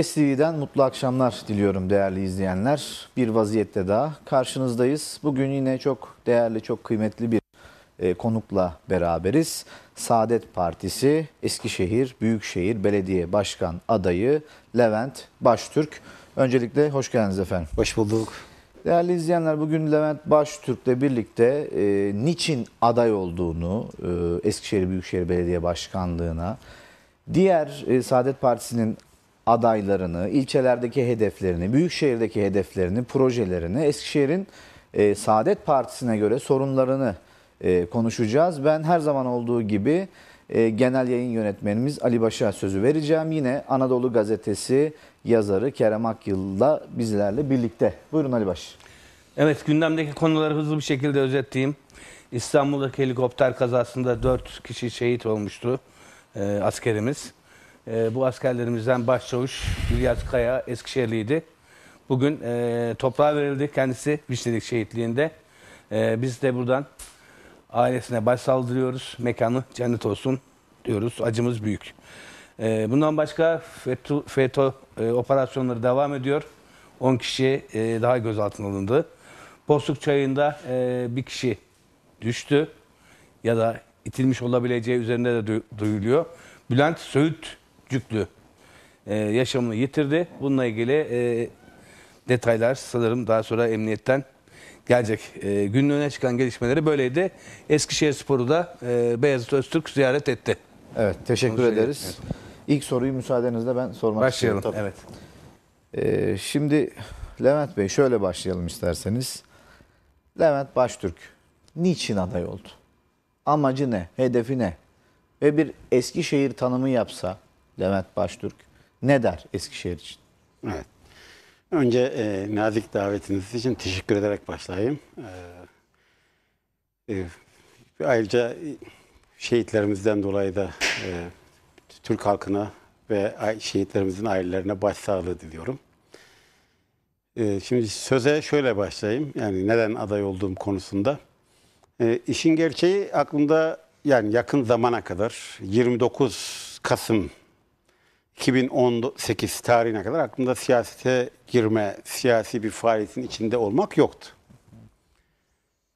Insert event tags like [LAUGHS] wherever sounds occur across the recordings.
STV'den mutlu akşamlar diliyorum değerli izleyenler. Bir vaziyette daha karşınızdayız. Bugün yine çok değerli, çok kıymetli bir e, konukla beraberiz. Saadet Partisi Eskişehir Büyükşehir Belediye Başkan adayı Levent Baştürk. Öncelikle hoş geldiniz efendim. Hoş bulduk. Değerli izleyenler bugün Levent Baştürk'le birlikte e, niçin aday olduğunu e, Eskişehir Büyükşehir Belediye Başkanlığı'na, diğer e, Saadet Partisi'nin adaylarını, ilçelerdeki hedeflerini, büyükşehirdeki hedeflerini, projelerini, Eskişehir'in e, Saadet Partisi'ne göre sorunlarını e, konuşacağız. Ben her zaman olduğu gibi e, genel yayın yönetmenimiz Ali Baş'a sözü vereceğim. Yine Anadolu Gazetesi yazarı Kerem Akyıl'la bizlerle birlikte. Buyurun Ali Baş. Evet gündemdeki konuları hızlı bir şekilde özetleyeyim. İstanbul'daki helikopter kazasında 4 kişi şehit olmuştu e, askerimiz. E, bu askerlerimizden başçavuş İlyas Kaya Eskişehirliydi. Bugün e, toprağa verildi kendisi Vişnedik şehitliğinde. E, biz de buradan ailesine başsaldırıyoruz. Mekanı cennet olsun diyoruz. Acımız büyük. E, bundan başka FETÖ, FETÖ e, operasyonları devam ediyor. 10 kişi e, daha gözaltına alındı. Postuk çayında e, bir kişi düştü ya da itilmiş olabileceği üzerinde de duyuluyor. Bülent Söğüt Cüklü e, yaşamını yitirdi. Bununla ilgili e, detaylar sanırım daha sonra emniyetten gelecek. E, günün öne çıkan gelişmeleri böyleydi. Eskişehir Sporu da e, Beyazıt Öztürk ziyaret etti. Evet teşekkür ederiz. Evet. İlk soruyu müsaadenizle ben sormak başlayalım, istiyorum. Başlayalım evet. E, şimdi Levent Bey şöyle başlayalım isterseniz. Levent Baştürk niçin aday oldu? Amacı ne? Hedefi ne? Ve bir Eskişehir tanımı yapsa Levent Baştürk ne der Eskişehir için? Evet. Önce e, nazik davetiniz için teşekkür ederek başlayayım. E, e, ayrıca şehitlerimizden dolayı da e, Türk halkına ve şehitlerimizin ailelerine başsağlığı diliyorum. E, şimdi söze şöyle başlayayım. Yani neden aday olduğum konusunda. E, işin gerçeği aklımda yani yakın zamana kadar 29 Kasım 2018 tarihine kadar aklımda siyasete girme, siyasi bir faaliyetin içinde olmak yoktu.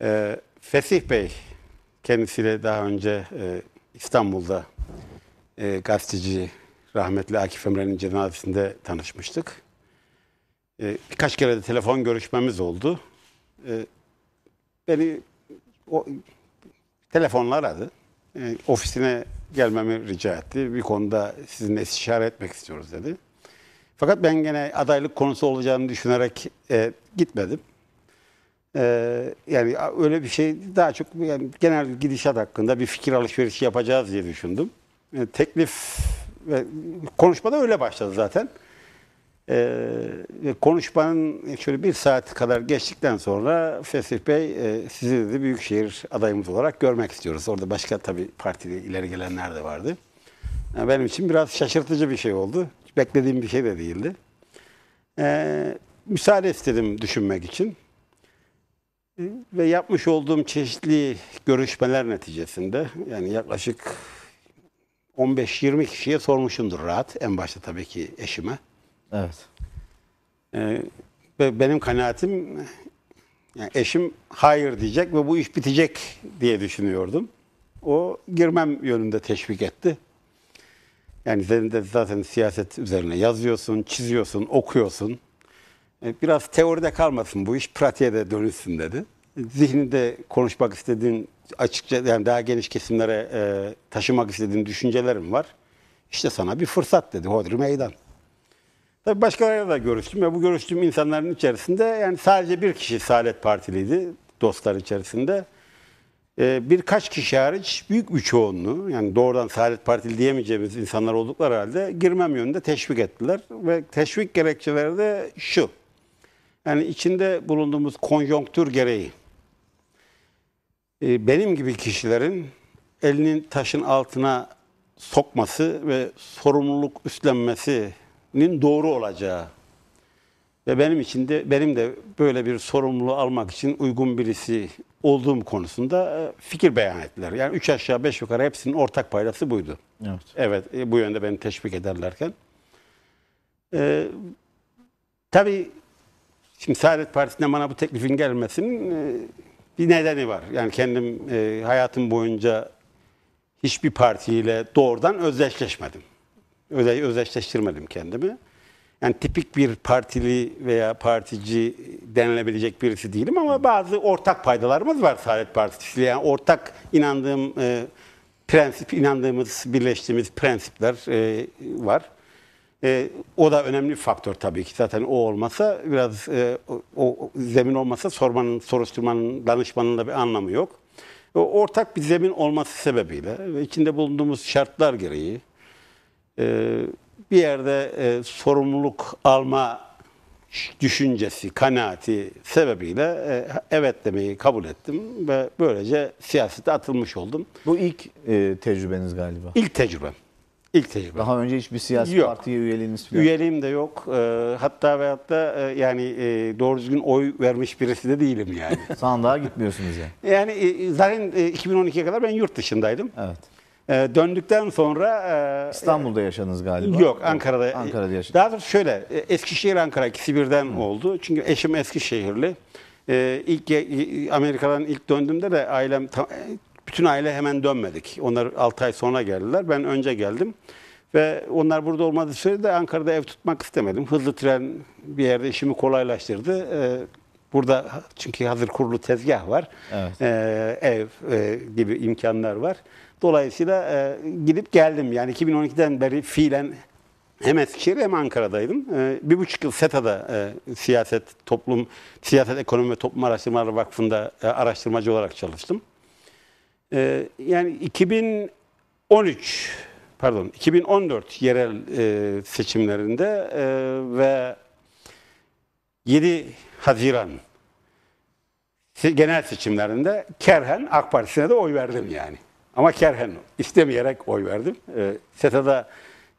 E, Fesih Bey, kendisiyle daha önce e, İstanbul'da e, gazeteci rahmetli Akif Emre'nin cenazesinde tanışmıştık. E, birkaç kere de telefon görüşmemiz oldu. E, beni o, telefonla aradı. E, ofisine gelmemi rica etti. Bir konuda sizinle istişare etmek istiyoruz dedi. Fakat ben gene adaylık konusu olacağını düşünerek e, gitmedim. E, yani öyle bir şey daha çok yani genel gidişat hakkında bir fikir alışverişi yapacağız diye düşündüm. E, teklif ve konuşmada öyle başladı zaten. Ee, konuşmanın şöyle bir saat kadar geçtikten sonra Fesih Bey e, sizi de Büyükşehir adayımız olarak görmek istiyoruz. Orada başka tabii partili ileri gelenler de vardı. Yani benim için biraz şaşırtıcı bir şey oldu. beklediğim bir şey de değildi. Ee, müsaade istedim düşünmek için. ve yapmış olduğum çeşitli görüşmeler neticesinde yani yaklaşık 15-20 kişiye sormuşumdur rahat. En başta tabii ki eşime. Evet. Ee, benim kanaatim yani eşim hayır diyecek ve bu iş bitecek diye düşünüyordum. O girmem yönünde teşvik etti. Yani sen de zaten siyaset üzerine yazıyorsun, çiziyorsun, okuyorsun. Ee, biraz teoride kalmasın bu iş, pratiğe de dönülsün dedi. Zihninde konuşmak istediğin, açıkça yani daha geniş kesimlere e, taşımak istediğin düşüncelerim var. İşte sana bir fırsat dedi, hodri meydan. Tabii başkalarıyla da görüştüm ve bu görüştüğüm insanların içerisinde yani sadece bir kişi Saadet Partiliydi dostlar içerisinde. Ee, birkaç kişi hariç büyük bir çoğunluğu yani doğrudan Saadet Partili diyemeyeceğimiz insanlar oldukları halde girmem yönünde teşvik ettiler. Ve teşvik gerekçeleri de şu. Yani içinde bulunduğumuz konjonktür gereği e, benim gibi kişilerin elinin taşın altına sokması ve sorumluluk üstlenmesi nin doğru olacağı ve benim için de benim de böyle bir sorumluluğu almak için uygun birisi olduğum konusunda e, fikir beyan ettiler. Yani üç aşağı beş yukarı hepsinin ortak paydası buydu. Evet. Evet, e, bu yönde beni teşvik ederlerken. Ee, tabii şimdi Saadet Partisi'nden bana bu teklifin gelmesinin e, bir nedeni var. Yani kendim hayatım boyunca hiçbir partiyle doğrudan özdeşleşmedim öde, özdeşleştirmedim kendimi. Yani tipik bir partili veya partici denilebilecek birisi değilim ama bazı ortak paydalarımız var Saadet Partisi. Yani ortak inandığım e, prensip, inandığımız, birleştiğimiz prensipler e, var. E, o da önemli bir faktör tabii ki. Zaten o olmasa biraz e, o zemin olmasa sormanın, soruşturmanın, danışmanın da bir anlamı yok. Ortak bir zemin olması sebebiyle ve içinde bulunduğumuz şartlar gereği e, bir yerde e, sorumluluk alma düşüncesi, kanaati sebebiyle e, evet demeyi kabul ettim ve böylece siyasete atılmış oldum. Bu ilk e, tecrübeniz galiba. İlk tecrübem. İlk tecrübe. Daha önce hiçbir siyasi yok. partiye üyeliğiniz falan? Üyeliğim de yok. E, hatta veyahut da e, yani e, doğru düzgün oy vermiş birisi de değilim yani. [LAUGHS] Sandığa gitmiyorsunuz yani. Yani zaten e, 2012'ye kadar ben yurt dışındaydım. Evet. E, döndükten sonra... E, İstanbul'da yaşadınız galiba. Yok Ankara'da. Ankara'da yaşadım. Daha doğrusu şöyle e, Eskişehir Ankara ikisi birden Hı. oldu. Çünkü eşim Eskişehirli. E, ilk Amerika'dan ilk döndüğümde de ailem e, bütün aile hemen dönmedik. Onlar 6 ay sonra geldiler. Ben önce geldim. Ve onlar burada olmadığı sürece Ankara'da ev tutmak istemedim. Hızlı tren bir yerde işimi kolaylaştırdı. Ee, burada çünkü hazır kurulu tezgah var. Evet. Ee, ev e, gibi imkanlar var. Dolayısıyla e, gidip geldim. Yani 2012'den beri fiilen hem Eskişehir hem Ankara'daydım. E, bir buçuk yıl SETA'da e, siyaset, toplum, siyaset, ekonomi ve toplum araştırmaları vakfında e, araştırmacı olarak çalıştım. E, yani 2013 pardon 2014 yerel e, seçimlerinde e, ve 7 Haziran genel seçimlerinde kerhen AK Partisi'ne de oy verdim yani. Ama kerhen istemeyerek oy verdim. E, SETA'da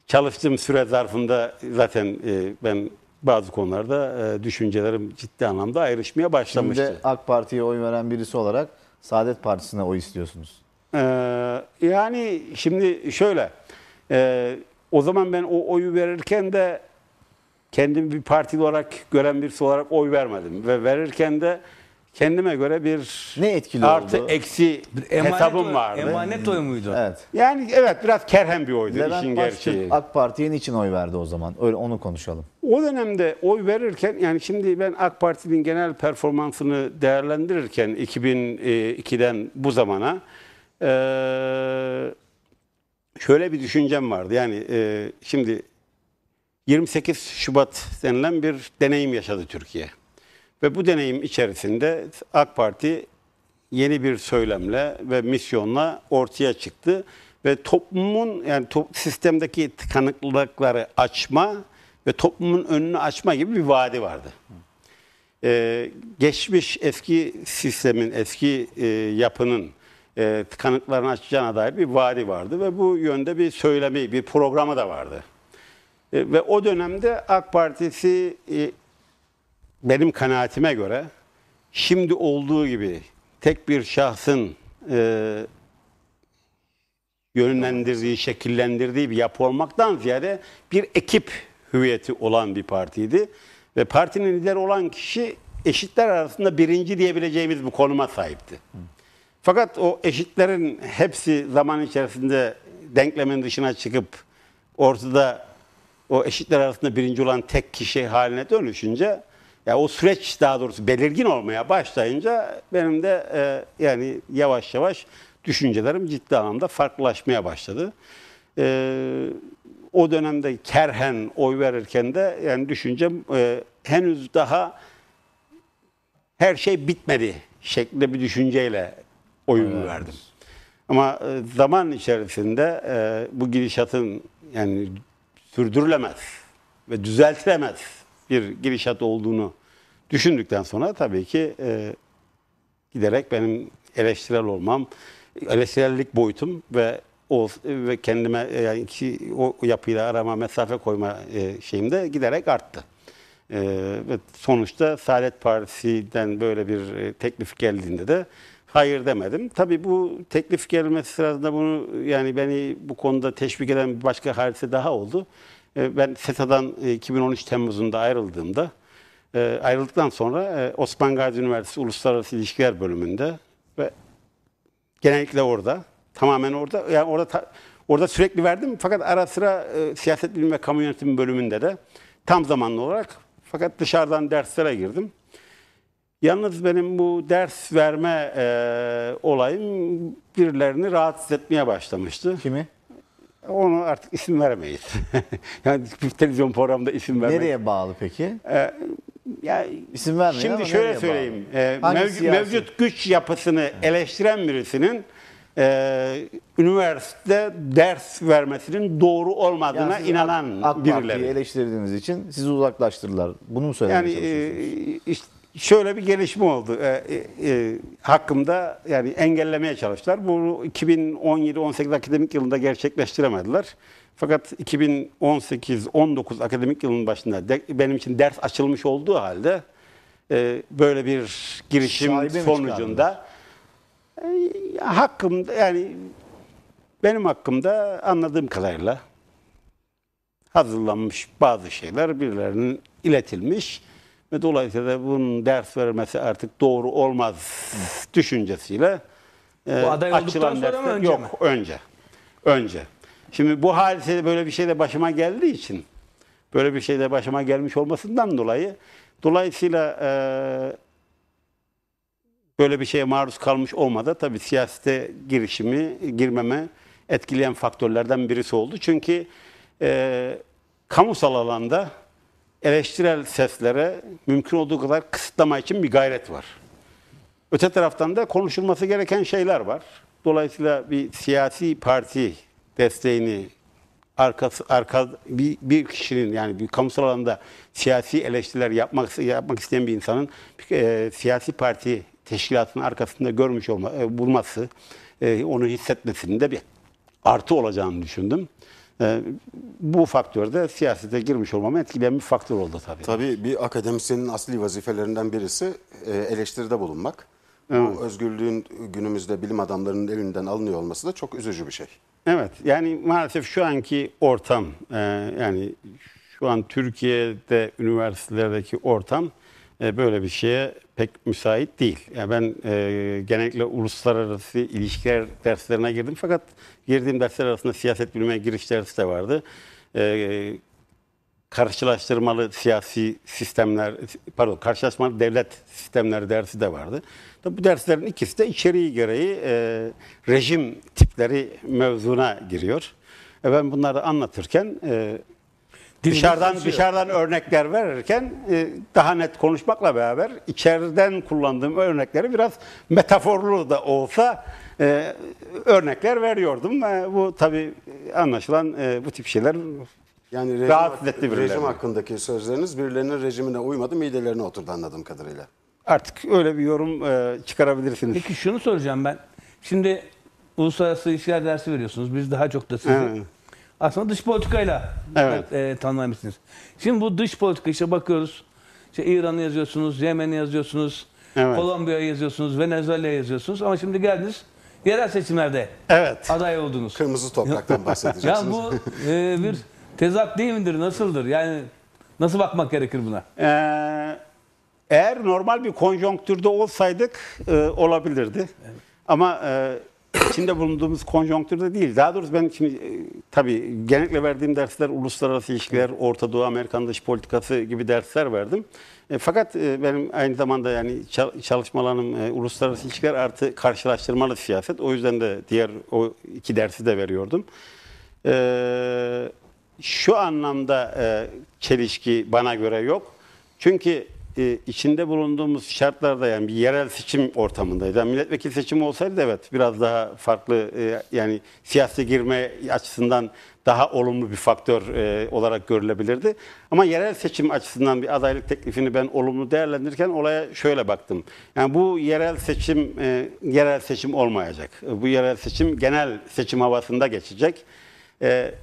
çalıştığım süre zarfında zaten e, ben bazı konularda e, düşüncelerim ciddi anlamda ayrışmaya başlamıştı. Şimdi AK Parti'ye oy veren birisi olarak Saadet Partisi'ne oy istiyorsunuz. Ee, yani şimdi şöyle, e, o zaman ben o oyu verirken de kendimi bir partili olarak gören birisi olarak oy vermedim. Ve verirken de kendime göre bir ne etkili artı oldu? eksi bir emanet hesabım oy, vardı. Emanet oy muydu? Evet. Yani evet biraz kerhem bir oydu Levent işin gerçeği. AK Parti'ye için oy verdi o zaman? Öyle onu konuşalım. O dönemde oy verirken yani şimdi ben AK Parti'nin genel performansını değerlendirirken 2002'den bu zamana şöyle bir düşüncem vardı. Yani şimdi 28 Şubat denilen bir deneyim yaşadı Türkiye. Ve bu deneyim içerisinde AK Parti yeni bir söylemle ve misyonla ortaya çıktı ve toplumun yani top, sistemdeki tıkanıklıkları açma ve toplumun önünü açma gibi bir vaadi vardı. Ee, geçmiş eski sistemin, eski e, yapının e, tıkanıklarını açacağına dair bir vaadi vardı ve bu yönde bir söylemi, bir programı da vardı. E, ve o dönemde AK Partisi e, benim kanaatime göre şimdi olduğu gibi tek bir şahsın e, yönlendirdiği, şekillendirdiği bir yapı olmaktan ziyade bir ekip hüviyeti olan bir partiydi. Ve partinin lideri olan kişi eşitler arasında birinci diyebileceğimiz bu konuma sahipti. Fakat o eşitlerin hepsi zaman içerisinde denklemin dışına çıkıp ortada o eşitler arasında birinci olan tek kişi haline dönüşünce ya o süreç daha doğrusu belirgin olmaya başlayınca benim de e, yani yavaş yavaş düşüncelerim ciddi anlamda farklılaşmaya başladı. E, o dönemde kerhen oy verirken de yani düşüncem e, henüz daha her şey bitmedi şeklinde bir düşünceyle oyumu verdim. Ama e, zaman içerisinde e, bu gidişatın yani sürdürülemez ve düzeltilemez bir girişat olduğunu düşündükten sonra tabii ki e, giderek benim eleştirel olmam, eleştirellik boyutum ve o ve kendime e, yani ki o yapıyla arama mesafe koyma e, şeyim de giderek arttı. E, ve sonuçta Saadet Partisi'den böyle bir e, teklif geldiğinde de hayır demedim. Tabii bu teklif gelmesi sırasında bunu yani beni bu konuda teşvik eden bir başka hadise daha oldu. E, ben SETA'dan 2013 e, Temmuz'unda ayrıldığımda e, ayrıldıktan sonra e, Osman Gazi Üniversitesi Uluslararası İlişkiler Bölümünde ve genellikle orada, tamamen orada. Yani orada ta, orada sürekli verdim fakat ara sıra e, siyaset bilimi ve kamu yönetimi bölümünde de tam zamanlı olarak fakat dışarıdan derslere girdim. Yalnız benim bu ders verme e, olayım birilerini rahatsız etmeye başlamıştı. Kimi? Onu artık isim veremeyiz. [LAUGHS] yani bir televizyon programında isim vermek. Nereye bağlı peki? E, ya isim vermiyor Şimdi şöyle söyleyeyim. E, mevcut, mevcut güç yapısını eleştiren birisinin e, üniversitede ders vermesinin doğru olmadığına yani inanan AK birileri. Parti'yi eleştirdiğiniz için sizi uzaklaştırdılar. Bunu mu söylemeye yani, e, işte şöyle bir gelişme oldu. E, e, e hakkımda yani engellemeye çalıştılar. Bu 2017-18 akademik yılında gerçekleştiremediler. Fakat 2018-19 akademik yılının başında de, benim için ders açılmış olduğu halde e, böyle bir girişim Sahibi sonucunda e, hakkımda yani benim hakkımda anladığım kadarıyla hazırlanmış bazı şeyler birilerinin iletilmiş ve dolayısıyla da bunun ders vermesi artık doğru olmaz düşüncesiyle e, Bu aday olduktan sonra Yok mi? önce. Önce. Şimdi bu hadisede böyle bir şey de başıma geldiği için, böyle bir şey de başıma gelmiş olmasından dolayı, dolayısıyla e, böyle bir şeye maruz kalmış olmada tabii siyasete girişimi, girmeme etkileyen faktörlerden birisi oldu. Çünkü e, kamusal alanda eleştirel seslere mümkün olduğu kadar kısıtlama için bir gayret var. Öte taraftan da konuşulması gereken şeyler var. Dolayısıyla bir siyasi parti desteğini arkası arka bir, bir kişinin yani bir kamusal alanda siyasi eleştiriler yapmak yapmak isteyen bir insanın e, siyasi parti teşkilatının arkasında görmüş olma e, bulması, e, onu hissetmesinin de bir artı olacağını düşündüm. E, bu faktör de siyasete girmiş olmama etkileyen bir faktör oldu tabii. Tabii bir akademisyenin asli vazifelerinden birisi e, eleştiride bulunmak. Evet. özgürlüğün günümüzde bilim adamlarının elinden alınıyor olması da çok üzücü bir şey. Evet yani maalesef şu anki ortam e, yani şu an Türkiye'de üniversitelerdeki ortam e, böyle bir şeye pek müsait değil. Yani ben e, genellikle uluslararası ilişkiler derslerine girdim fakat girdiğim dersler arasında siyaset bilime giriş dersi de vardı. E, karşılaştırmalı siyasi sistemler, pardon karşılaştırmalı devlet sistemleri dersi de vardı bu derslerin ikisi de içeriği gereği e, rejim tipleri mevzuna giriyor. E ben bunları anlatırken e, dışarıdan konuşuyor. dışarıdan örnekler verirken e, daha net konuşmakla beraber içeriden kullandığım örnekleri biraz metaforlu da olsa e, örnekler veriyordum. E, bu tabi anlaşılan e, bu tip şeyler yani rejim, rahatsız etti rejim hakkındaki sözleriniz birilerinin rejimine uymadı midelerine oturdu anladığım kadarıyla. Artık öyle bir yorum e, çıkarabilirsiniz. Peki şunu soracağım ben. Şimdi uluslararası işler dersi veriyorsunuz. Biz daha çok da sizi evet. aslında dış politikayla evet. e, tanımlamışsınız. Şimdi bu dış politika işe bakıyoruz. İşte İran'ı yazıyorsunuz, Yemen'i yazıyorsunuz, evet. Kolombiya'yı yazıyorsunuz, Venezuela'yı yazıyorsunuz. Ama şimdi geldiniz yerel seçimlerde evet. aday oldunuz. Kırmızı topraktan [LAUGHS] bahsedeceksiniz. ya bu e, bir tezat değil midir, nasıldır? Yani nasıl bakmak gerekir buna? Eee eğer normal bir konjonktürde olsaydık e, olabilirdi. Evet. Ama e, içinde bulunduğumuz konjonktürde değil. Daha doğrusu ben şimdi e, tabii genellikle verdiğim dersler uluslararası ilişkiler, Orta Doğu Amerikan dış politikası gibi dersler verdim. E, fakat e, benim aynı zamanda yani çalışmalarım e, uluslararası ilişkiler artı karşılaştırmalı siyaset. O yüzden de diğer o iki dersi de veriyordum. E, şu anlamda e, çelişki bana göre yok. Çünkü e, içinde bulunduğumuz şartlarda yani bir yerel seçim ortamındaydı. Yani milletvekili seçimi olsaydı evet biraz daha farklı e, yani siyasete girme açısından daha olumlu bir faktör e, olarak görülebilirdi. Ama yerel seçim açısından bir adaylık teklifini ben olumlu değerlendirirken olaya şöyle baktım. Yani bu yerel seçim e, yerel seçim olmayacak. E, bu yerel seçim genel seçim havasında geçecek. E,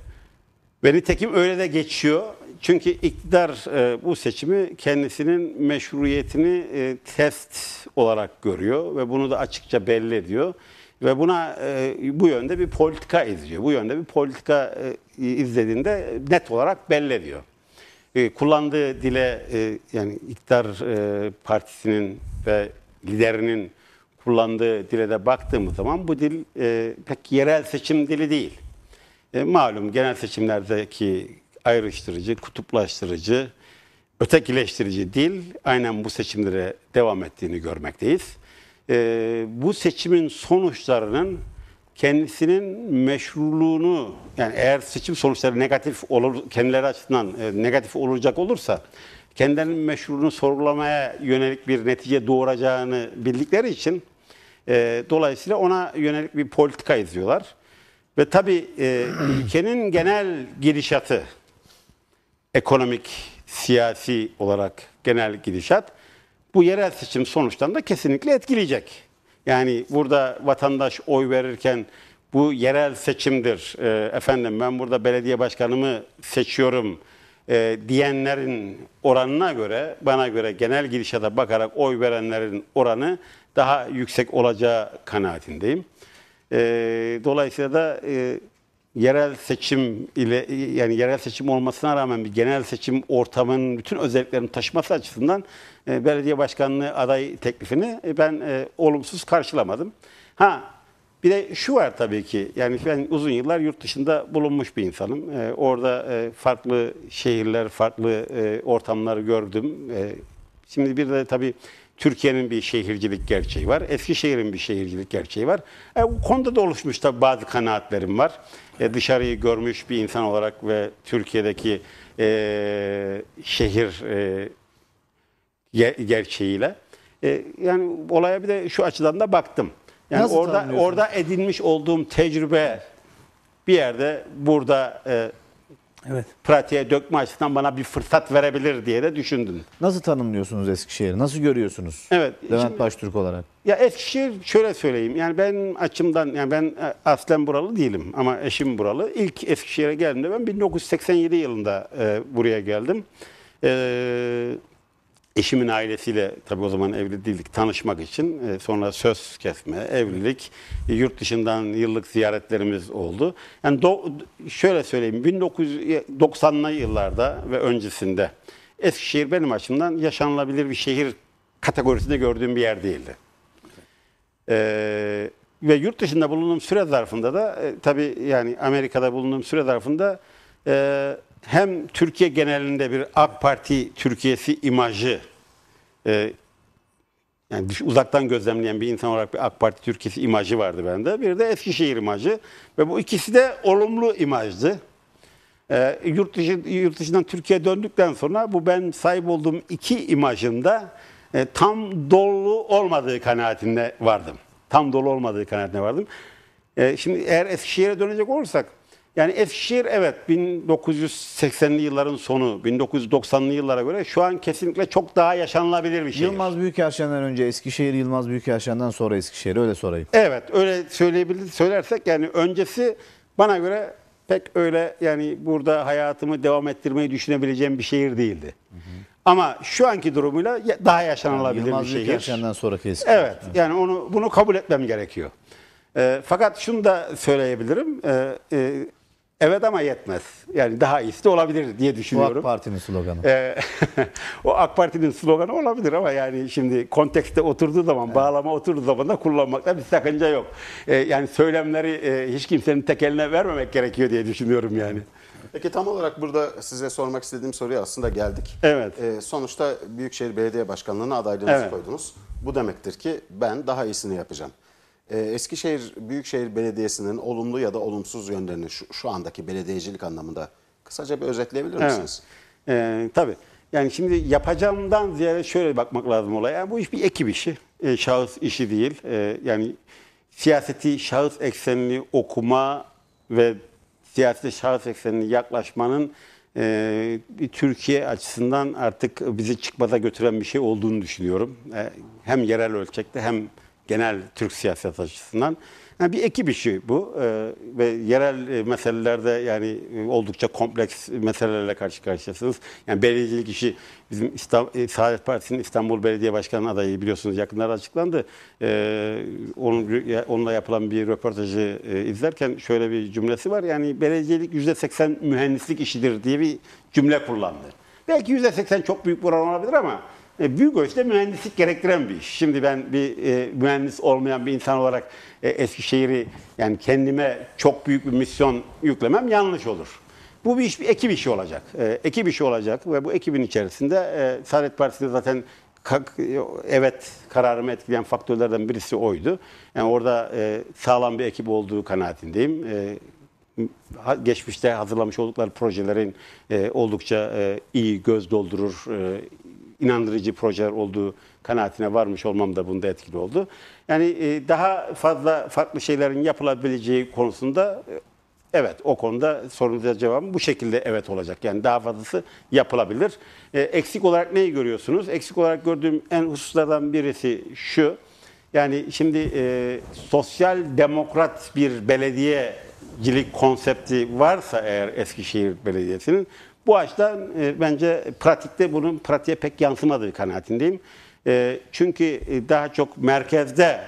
ve nitekim öyle de geçiyor. Çünkü iktidar e, bu seçimi kendisinin meşruiyetini e, test olarak görüyor ve bunu da açıkça belli ediyor ve buna e, bu yönde bir politika izliyor. Bu yönde bir politika e, izlediğinde net olarak belli ediyor. E, kullandığı dile e, yani iktidar e, partisinin ve liderinin kullandığı dile de baktığımız zaman bu dil e, pek yerel seçim dili değil. E, malum genel seçimlerdeki ayrıştırıcı, kutuplaştırıcı, ötekileştirici dil aynen bu seçimlere devam ettiğini görmekteyiz. E, bu seçimin sonuçlarının kendisinin meşruluğunu yani eğer seçim sonuçları negatif olur kendileri açısından e, negatif olacak olursa kendilerinin meşruluğunu sorgulamaya yönelik bir netice doğuracağını bildikleri için e, dolayısıyla ona yönelik bir politika izliyorlar. Ve tabii e, [CLEARS THROAT] ülkenin genel gidişatı ekonomik, siyasi olarak genel gidişat bu yerel seçim sonuçlarını da kesinlikle etkileyecek. Yani burada vatandaş oy verirken bu yerel seçimdir. E, efendim ben burada belediye başkanımı seçiyorum e, diyenlerin oranına göre bana göre genel gidişata bakarak oy verenlerin oranı daha yüksek olacağı kanaatindeyim. E, dolayısıyla da e, yerel seçim ile yani yerel seçim olmasına rağmen bir genel seçim ortamının bütün özelliklerini taşıması açısından e, belediye başkanlığı aday teklifini e, ben e, olumsuz karşılamadım. Ha bir de şu var tabii ki yani ben uzun yıllar yurt dışında bulunmuş bir insanım. E, orada e, farklı şehirler, farklı e, ortamları gördüm. E, şimdi bir de tabii Türkiye'nin bir şehircilik gerçeği var. Eskişehir'in bir şehircilik gerçeği var. E, bu konuda da oluşmuş tabii bazı kanaatlerim var e, dışarıyı görmüş bir insan olarak ve Türkiye'deki e, şehir e, gerçeğiyle e, yani olaya bir de şu açıdan da baktım. Yani Nasıl orada orada edinmiş olduğum tecrübe bir yerde burada e, evet. pratiğe dökme açısından bana bir fırsat verebilir diye de düşündüm. Nasıl tanımlıyorsunuz Eskişehir'i? Nasıl görüyorsunuz? Evet. Levent Baştürk olarak. Ya Eskişehir şöyle söyleyeyim. Yani ben açımdan yani ben e, aslen buralı değilim ama eşim buralı. İlk Eskişehir'e geldiğimde ben 1987 yılında e, buraya geldim. Eee eşimin ailesiyle tabii o zaman evli değildik tanışmak için e, sonra söz kesme, evlilik, e, yurt dışından yıllık ziyaretlerimiz oldu. Yani do, şöyle söyleyeyim 1990'lı yıllarda ve öncesinde Eskişehir benim açımdan yaşanılabilir bir şehir kategorisinde gördüğüm bir yer değildi. E, ve yurt dışında bulunduğum süre zarfında da e, tabii yani Amerika'da bulunduğum süre zarfında e, hem Türkiye genelinde bir AK Parti Türkiye'si imajı e, yani uzaktan gözlemleyen bir insan olarak bir AK Parti Türkiye'si imajı vardı bende. Bir de Eskişehir imajı ve bu ikisi de olumlu imajdı. E, yurt, dışı, yurt dışından Türkiye'ye döndükten sonra bu ben sahip olduğum iki imajında e, tam dolu olmadığı kanaatinde vardım. Tam dolu olmadığı kanaatine vardım. E, şimdi eğer Eskişehir'e dönecek olursak yani Eskişehir evet 1980'li yılların sonu, 1990'lı yıllara göre şu an kesinlikle çok daha yaşanılabilir bir şehir. Yılmaz Büyükerşen'den önce Eskişehir, Yılmaz Büyükerşen'den sonra Eskişehir öyle sorayım. Evet öyle söyleyebilir, söylersek yani öncesi bana göre pek öyle yani burada hayatımı devam ettirmeyi düşünebileceğim bir şehir değildi. Hı hı. Ama şu anki durumuyla daha yaşanılabilir yani bir şehir. Yılmaz Büyükerşen'den sonraki Eskişehir. Evet, evet yani onu bunu kabul etmem gerekiyor. E, fakat şunu da söyleyebilirim. Ee, e, e, Evet ama yetmez. Yani daha iyisi de olabilir diye düşünüyorum. Bu AK Parti'nin sloganı. Ee, [LAUGHS] o AK Parti'nin sloganı olabilir ama yani şimdi kontekste oturduğu zaman, evet. bağlama oturduğu zaman da kullanmakta bir sakınca yok. Ee, yani söylemleri e, hiç kimsenin tek eline vermemek gerekiyor diye düşünüyorum yani. Peki tam olarak burada size sormak istediğim soruya aslında geldik. Evet. Ee, sonuçta Büyükşehir Belediye Başkanlığı'na adaylığınızı evet. koydunuz. Bu demektir ki ben daha iyisini yapacağım. Ee, Eskişehir Büyükşehir Belediyesi'nin olumlu ya da olumsuz yönlerini şu, şu andaki belediyecilik anlamında kısaca bir özetleyebilir misiniz? Evet. E, tabii. Yani şimdi yapacağımdan ziyade şöyle bakmak lazım olaya. Yani bu iş bir ekip işi, e, şahıs işi değil. E, yani siyaseti şahıs eksenli okuma ve siyasete şahıs eksenli yaklaşmanın e, Türkiye açısından artık bizi çıkmaza götüren bir şey olduğunu düşünüyorum. E, hem yerel ölçekte hem genel Türk siyaset açısından. Yani bir ekip işi bu ee, ve yerel e, meselelerde yani e, oldukça kompleks meselelerle karşı karşıyasınız. Yani belediyecilik işi bizim İstanbul, e, Saadet Partisi'nin İstanbul Belediye Başkanı adayı biliyorsunuz yakınlarda açıklandı. Ee, onun, onunla yapılan bir röportajı e, izlerken şöyle bir cümlesi var. Yani belediyecilik %80 mühendislik işidir diye bir cümle kullandı. Belki %80 çok büyük bir oran olabilir ama e, büyük ölçüde mühendislik gerektiren bir iş. Şimdi ben bir e, mühendis olmayan bir insan olarak e, Eskişehir'i yani kendime çok büyük bir misyon yüklemem yanlış olur. Bu bir iş, bir ekip işi olacak. E, ekip işi olacak ve bu ekibin içerisinde e, Saadet Partisi'nde zaten evet kararımı etkileyen faktörlerden birisi oydu. Yani orada e, sağlam bir ekip olduğu kanaatindeyim. E, geçmişte hazırlamış oldukları projelerin e, oldukça e, iyi göz doldurur, e, inandırıcı projeler olduğu kanaatine varmış olmam da bunda etkili oldu. Yani e, daha fazla farklı şeylerin yapılabileceği konusunda e, evet o konuda sorunuza cevabım bu şekilde evet olacak. Yani daha fazlası yapılabilir. E, eksik olarak neyi görüyorsunuz? Eksik olarak gördüğüm en hususlardan birisi şu. Yani şimdi e, sosyal demokrat bir belediyecilik konsepti varsa eğer Eskişehir Belediyesi'nin bu açıdan e, bence pratikte bunun pratiğe pek yansımadığı kanaatindeyim. E, çünkü e, daha çok merkezde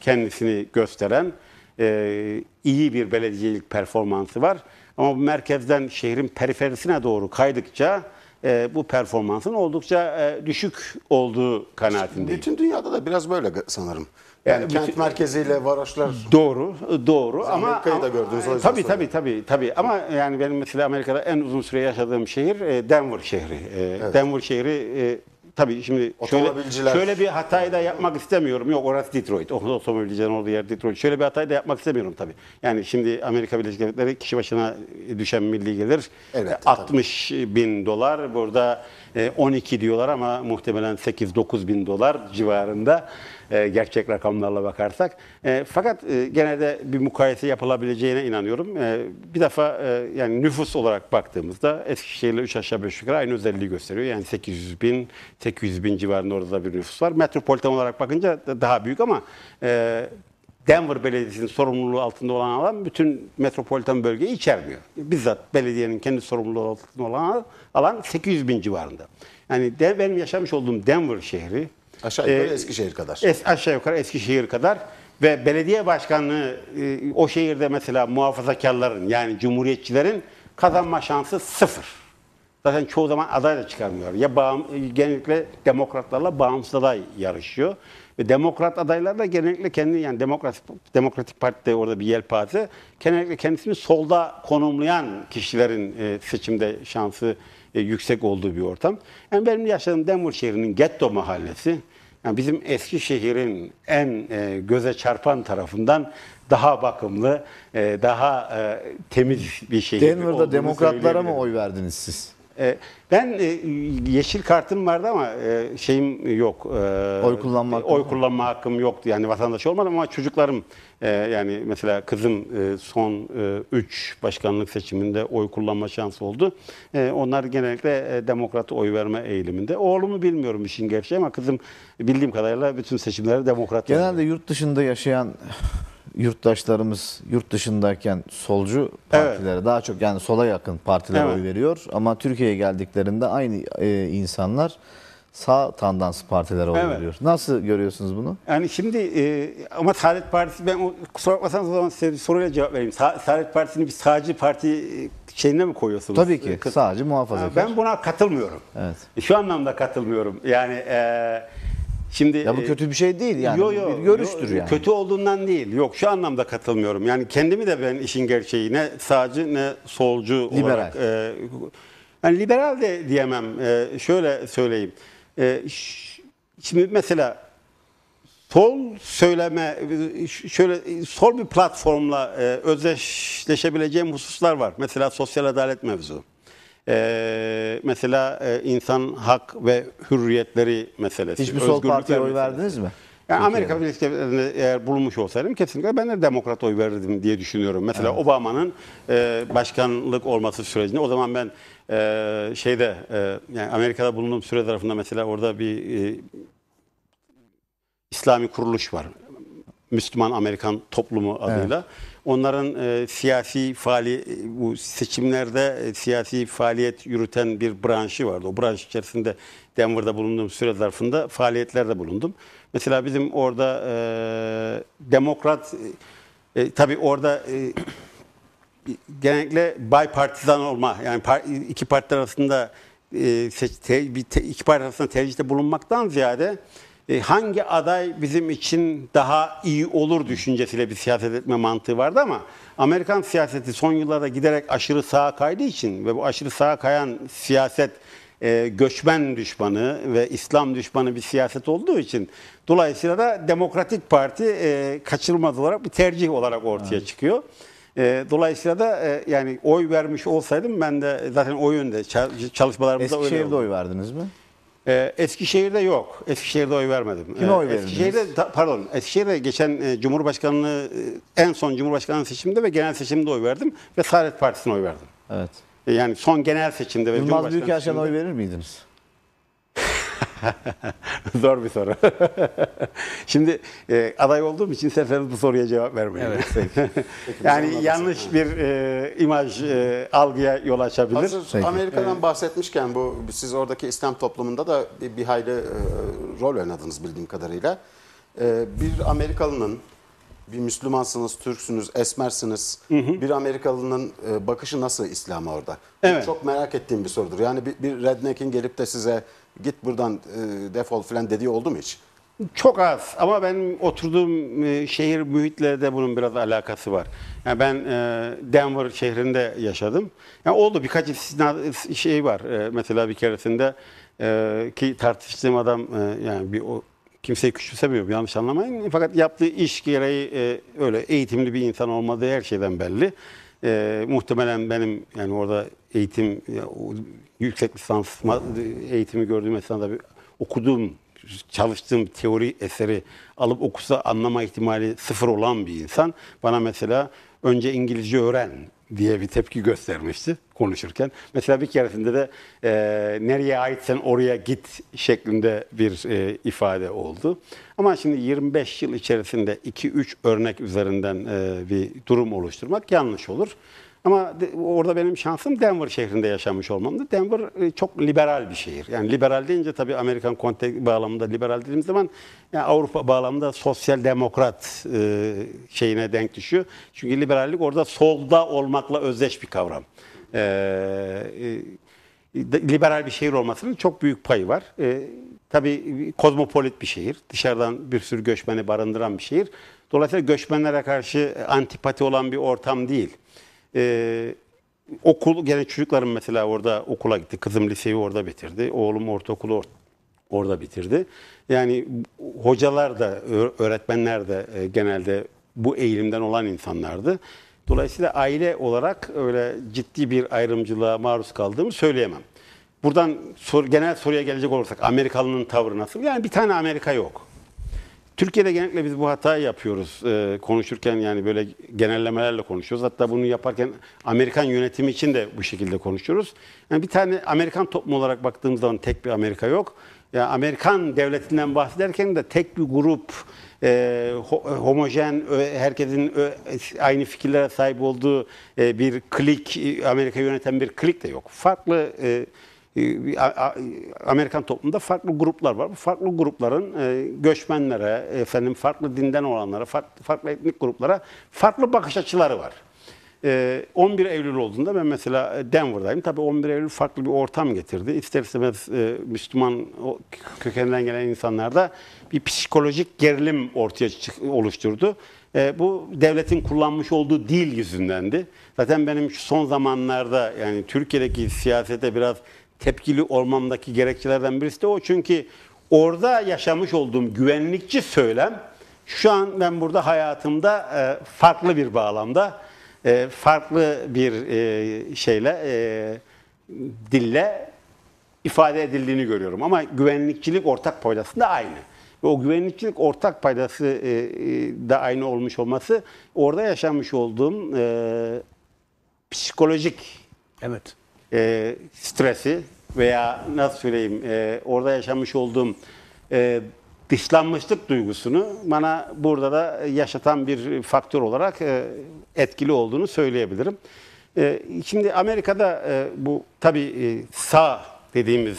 kendisini gösteren e, iyi bir belediyecilik performansı var. Ama bu merkezden şehrin periferisine doğru kaydıkça e, bu performansın oldukça e, düşük olduğu kanaatindeyim. Bütün dünyada da biraz böyle sanırım. Yani kent bütün, merkeziyle varoşlar doğru doğru Amerika'yı da gördünüz o yüzden. Tabii tabii tabii tabii ama yani benim mesela Amerika'da en uzun süre yaşadığım şehir e, Denver şehri. E, evet. Denver şehri e, tabii şimdi şöyle, şöyle bir hatayı da yapmak istemiyorum. Yok orası Detroit. O otomobilcilerin olduğu yer Detroit. Şöyle bir hatayı da yapmak istemiyorum tabii. Yani şimdi Amerika Birleşik Devletleri kişi başına düşen milli gelir evet, 60 tabii. bin dolar. Burada 12 diyorlar ama muhtemelen 8-9 bin dolar civarında. E, gerçek rakamlarla bakarsak. E, fakat e, genelde bir mukayese yapılabileceğine inanıyorum. E, bir defa yani nüfus olarak baktığımızda Eskişehir'le 3 aşağı 5 yukarı aynı özelliği gösteriyor. Yani 800 bin, 800 bin civarında orada bir nüfus var. Metropolitan olarak bakınca daha büyük ama Denver Belediyesi'nin sorumluluğu altında olan alan bütün metropolitan bölgeyi içermiyor. Bizzat belediyenin kendi sorumluluğu altında olan alan 800 bin civarında. Yani benim yaşamış olduğum Denver şehri Aşağı yukarı e, Eskişehir kadar. Es, aşağı yukarı Eskişehir kadar. Ve belediye başkanlığı e, o şehirde mesela muhafazakarların yani cumhuriyetçilerin kazanma şansı sıfır. Zaten çoğu zaman aday da çıkarmıyor. Ya bağım, e, genellikle demokratlarla bağımsız aday yarışıyor. Ve demokrat adaylar da genellikle kendi yani demokrat demokratik partide orada bir yelpaze genellikle kendisini solda konumlayan kişilerin e, seçimde şansı e, yüksek olduğu bir ortam. Yani benim yaşadığım Denver şehrinin getto mahallesi yani bizim Eskişehir'in en e, göze çarpan tarafından daha bakımlı, e, daha e, temiz bir şehir. Denver'da demokratlara mı oy verdiniz siz? Ee, ben e, yeşil kartım vardı ama e, şeyim yok. E, oy kullanma hakkım, oy kullanma hakkım yoktu. Yani vatandaş olmadım ama çocuklarım yani mesela kızım son 3 başkanlık seçiminde oy kullanma şansı oldu. Onlar genellikle demokrat oy verme eğiliminde. Oğlumu bilmiyorum işin gerçeği ama kızım bildiğim kadarıyla bütün seçimlere demokrat. Genelde yurt dışında yaşayan yurttaşlarımız yurt dışındayken solcu partilere evet. daha çok yani sola yakın partilere evet. oy veriyor ama Türkiye'ye geldiklerinde aynı e, insanlar sağ tandans partilere oy evet. veriyor. Nasıl görüyorsunuz bunu? Yani şimdi e, ama Saadet Partisi ben o, kusura bakmasanız o zaman size soruya cevap vereyim. Sa Saadet Partisi'ni bir sağcı parti e, şeyine mi koyuyorsunuz? Tabii ki e, Kı sağcı muhafazakar. Ben buna katılmıyorum. Evet. E, şu anlamda katılmıyorum. Yani eee Şimdi Ya bu e, kötü bir şey değil yani. Yo, yo, bir görüştür yo, yani. Kötü olduğundan değil. Yok şu anlamda katılmıyorum. Yani kendimi de ben işin gerçeği ne sağcı ne solcu Liberal. olarak e, yani liberal de diyemem. E, şöyle söyleyeyim. E, şimdi mesela sol söyleme e, şöyle e, sol bir platformla e, özdeşleşebileceğim hususlar var. Mesela sosyal adalet mevzu e, mesela e, insan hak ve hürriyetleri meselesi. Hiçbir sol partiye oy meselesi. verdiniz mi? Yani Amerika yani. Birleşik Devletleri'nde eğer bulunmuş olsaydım kesinlikle ben de demokrat oy verirdim diye düşünüyorum. Mesela evet. Obama'nın e, başkanlık olması sürecinde o zaman ben e, şeyde e, yani Amerika'da bulunduğum süre zarfında mesela orada bir e, İslami kuruluş var. Müslüman Amerikan toplumu adıyla. Evet. Onların e, siyasi faali e, bu seçimlerde e, siyasi faaliyet yürüten bir branşı vardı. O branş içerisinde Denver'da bulunduğum süre zarfında faaliyetlerde bulundum. Mesela bizim orada e, demokrat e, e tabii orada e, genellikle bipartisan olma yani par, iki parti arasında e, seç, te, bir te, iki parti arasında tercihte bulunmaktan ziyade e, hangi aday bizim için daha iyi olur düşüncesiyle bir siyaset etme mantığı vardı ama Amerikan siyaseti son yıllarda giderek aşırı sağa kaydığı için ve bu aşırı sağa kayan siyaset e, göçmen düşmanı ve İslam düşmanı bir siyaset olduğu için dolayısıyla da Demokratik Parti e, kaçırılmaz olarak bir tercih olarak ortaya evet. çıkıyor. dolayısıyla da yani oy vermiş olsaydım ben de zaten o yönde çalışmalarımızda Eskişehir'de oy verdiniz mi? Ee, Eskişehir'de yok. Eskişehir'de oy vermedim. Kime ee, oy verdiniz? Eskişehir'de pardon, Eskişehir'de geçen e, Cumhurbaşkanlığı e, en son Cumhurbaşkanlığı seçiminde ve genel seçimde oy verdim ve Saadet Partisi'ne oy verdim. Evet. E, yani son genel seçimde ve Yılmaz Cumhurbaşkanlığı Büyükelçen'e seçiminde- oy verir miydiniz? [LAUGHS] Zor bir soru. [LAUGHS] Şimdi e, aday olduğum için seferiz bu soruya cevap vermeyeyim. Evet, [LAUGHS] yani yanlış bir e, imaj, e, algıya yol açabilir. Hazır Amerika'dan bahsetmişken bu siz oradaki İslam toplumunda da bir, bir hayli e, rol oynadınız bildiğim kadarıyla. E, bir Amerikalının bir Müslümansınız, Türksünüz, esmersiniz. Hı hı. Bir Amerikalının e, bakışı nasıl İslam'a orada? Evet. Çok merak ettiğim bir sorudur. Yani bir, bir redneck'in gelip de size git buradan e, defol falan dediği oldu mu hiç? Çok az ama ben oturduğum e, şehir mühitle de bunun biraz alakası var. Yani ben e, Denver şehrinde yaşadım. Yani oldu birkaç istisna şey var. mesela bir keresinde ki tartıştığım adam yani bir o kimseyi küçümsemiyorum yanlış anlamayın. Fakat yaptığı iş gereği öyle eğitimli bir insan olmadığı her şeyden belli. E, muhtemelen benim yani orada eğitim, yüksek lisans eğitimi gördüğüm esnada bir okuduğum, çalıştığım teori eseri alıp okusa anlama ihtimali sıfır olan bir insan. Bana mesela önce İngilizce öğren, diye bir tepki göstermişti konuşurken. Mesela bir keresinde de e, nereye aitsen oraya git şeklinde bir e, ifade oldu. Ama şimdi 25 yıl içerisinde 2-3 örnek üzerinden e, bir durum oluşturmak yanlış olur. Ama orada benim şansım Denver şehrinde yaşamış olmamdı. Denver e, çok liberal bir şehir. Yani liberal deyince tabii Amerikan kontek bağlamında liberal dediğimiz zaman yani Avrupa bağlamında sosyal demokrat e, şeyine denk düşüyor. Çünkü liberallik orada solda olmakla özdeş bir kavram. E, liberal bir şehir olmasının çok büyük payı var. Tabii kozmopolit bir şehir. Dışarıdan bir sürü göçmeni barındıran bir şehir. Dolayısıyla göçmenlere karşı antipati olan bir ortam değil e, okul gene çocuklarım mesela orada okula gitti. Kızım liseyi orada bitirdi. Oğlum ortaokulu or orada bitirdi. Yani hocalar da öğretmenler de e, genelde bu eğilimden olan insanlardı. Dolayısıyla aile olarak öyle ciddi bir ayrımcılığa maruz kaldığımı söyleyemem. Buradan sor, genel soruya gelecek olursak Amerikalı'nın tavrı nasıl? Yani bir tane Amerika yok. Türkiye'de genellikle biz bu hatayı yapıyoruz e, konuşurken yani böyle genellemelerle konuşuyoruz. Hatta bunu yaparken Amerikan yönetimi için de bu şekilde konuşuyoruz. Yani bir tane Amerikan toplumu olarak baktığımız zaman tek bir Amerika yok. Yani Amerikan devletinden bahsederken de tek bir grup, e, homojen, herkesin aynı fikirlere sahip olduğu e, bir klik, Amerika yöneten bir klik de yok. Farklı... E, ee, Amerikan toplumunda farklı gruplar var. Bu farklı grupların e, göçmenlere, efendim farklı dinden olanlara, farklı, etnik gruplara farklı bakış açıları var. 11 ee, Eylül olduğunda ben mesela e, Denver'dayım. Tabii 11 Eylül farklı bir ortam getirdi. İster istemez e, Müslüman kökenden gelen insanlarda bir psikolojik gerilim ortaya oluşturdu. Bu devletin kullanmış olduğu dil yüzündendi. Zaten benim son zamanlarda yani Türkiye'deki siyasete biraz tepkili olmamdaki gerekçelerden birisi de o. Çünkü orada yaşamış olduğum güvenlikçi söylem şu an ben burada hayatımda e, farklı bir bağlamda, e, farklı bir e, şeyle, dille ifade edildiğini görüyorum. Ama güvenlikçilik ortak paydası da aynı. Ve o güvenlikçilik ortak paydası da aynı olmuş olması orada yaşamış olduğum psikolojik evet e, stresi veya nasıl söyleyeyim e, orada yaşamış olduğum e, dışlanmışlık duygusunu bana burada da yaşatan bir faktör olarak e, etkili olduğunu söyleyebilirim. E, şimdi Amerika'da e, bu tabii e, sağ dediğimiz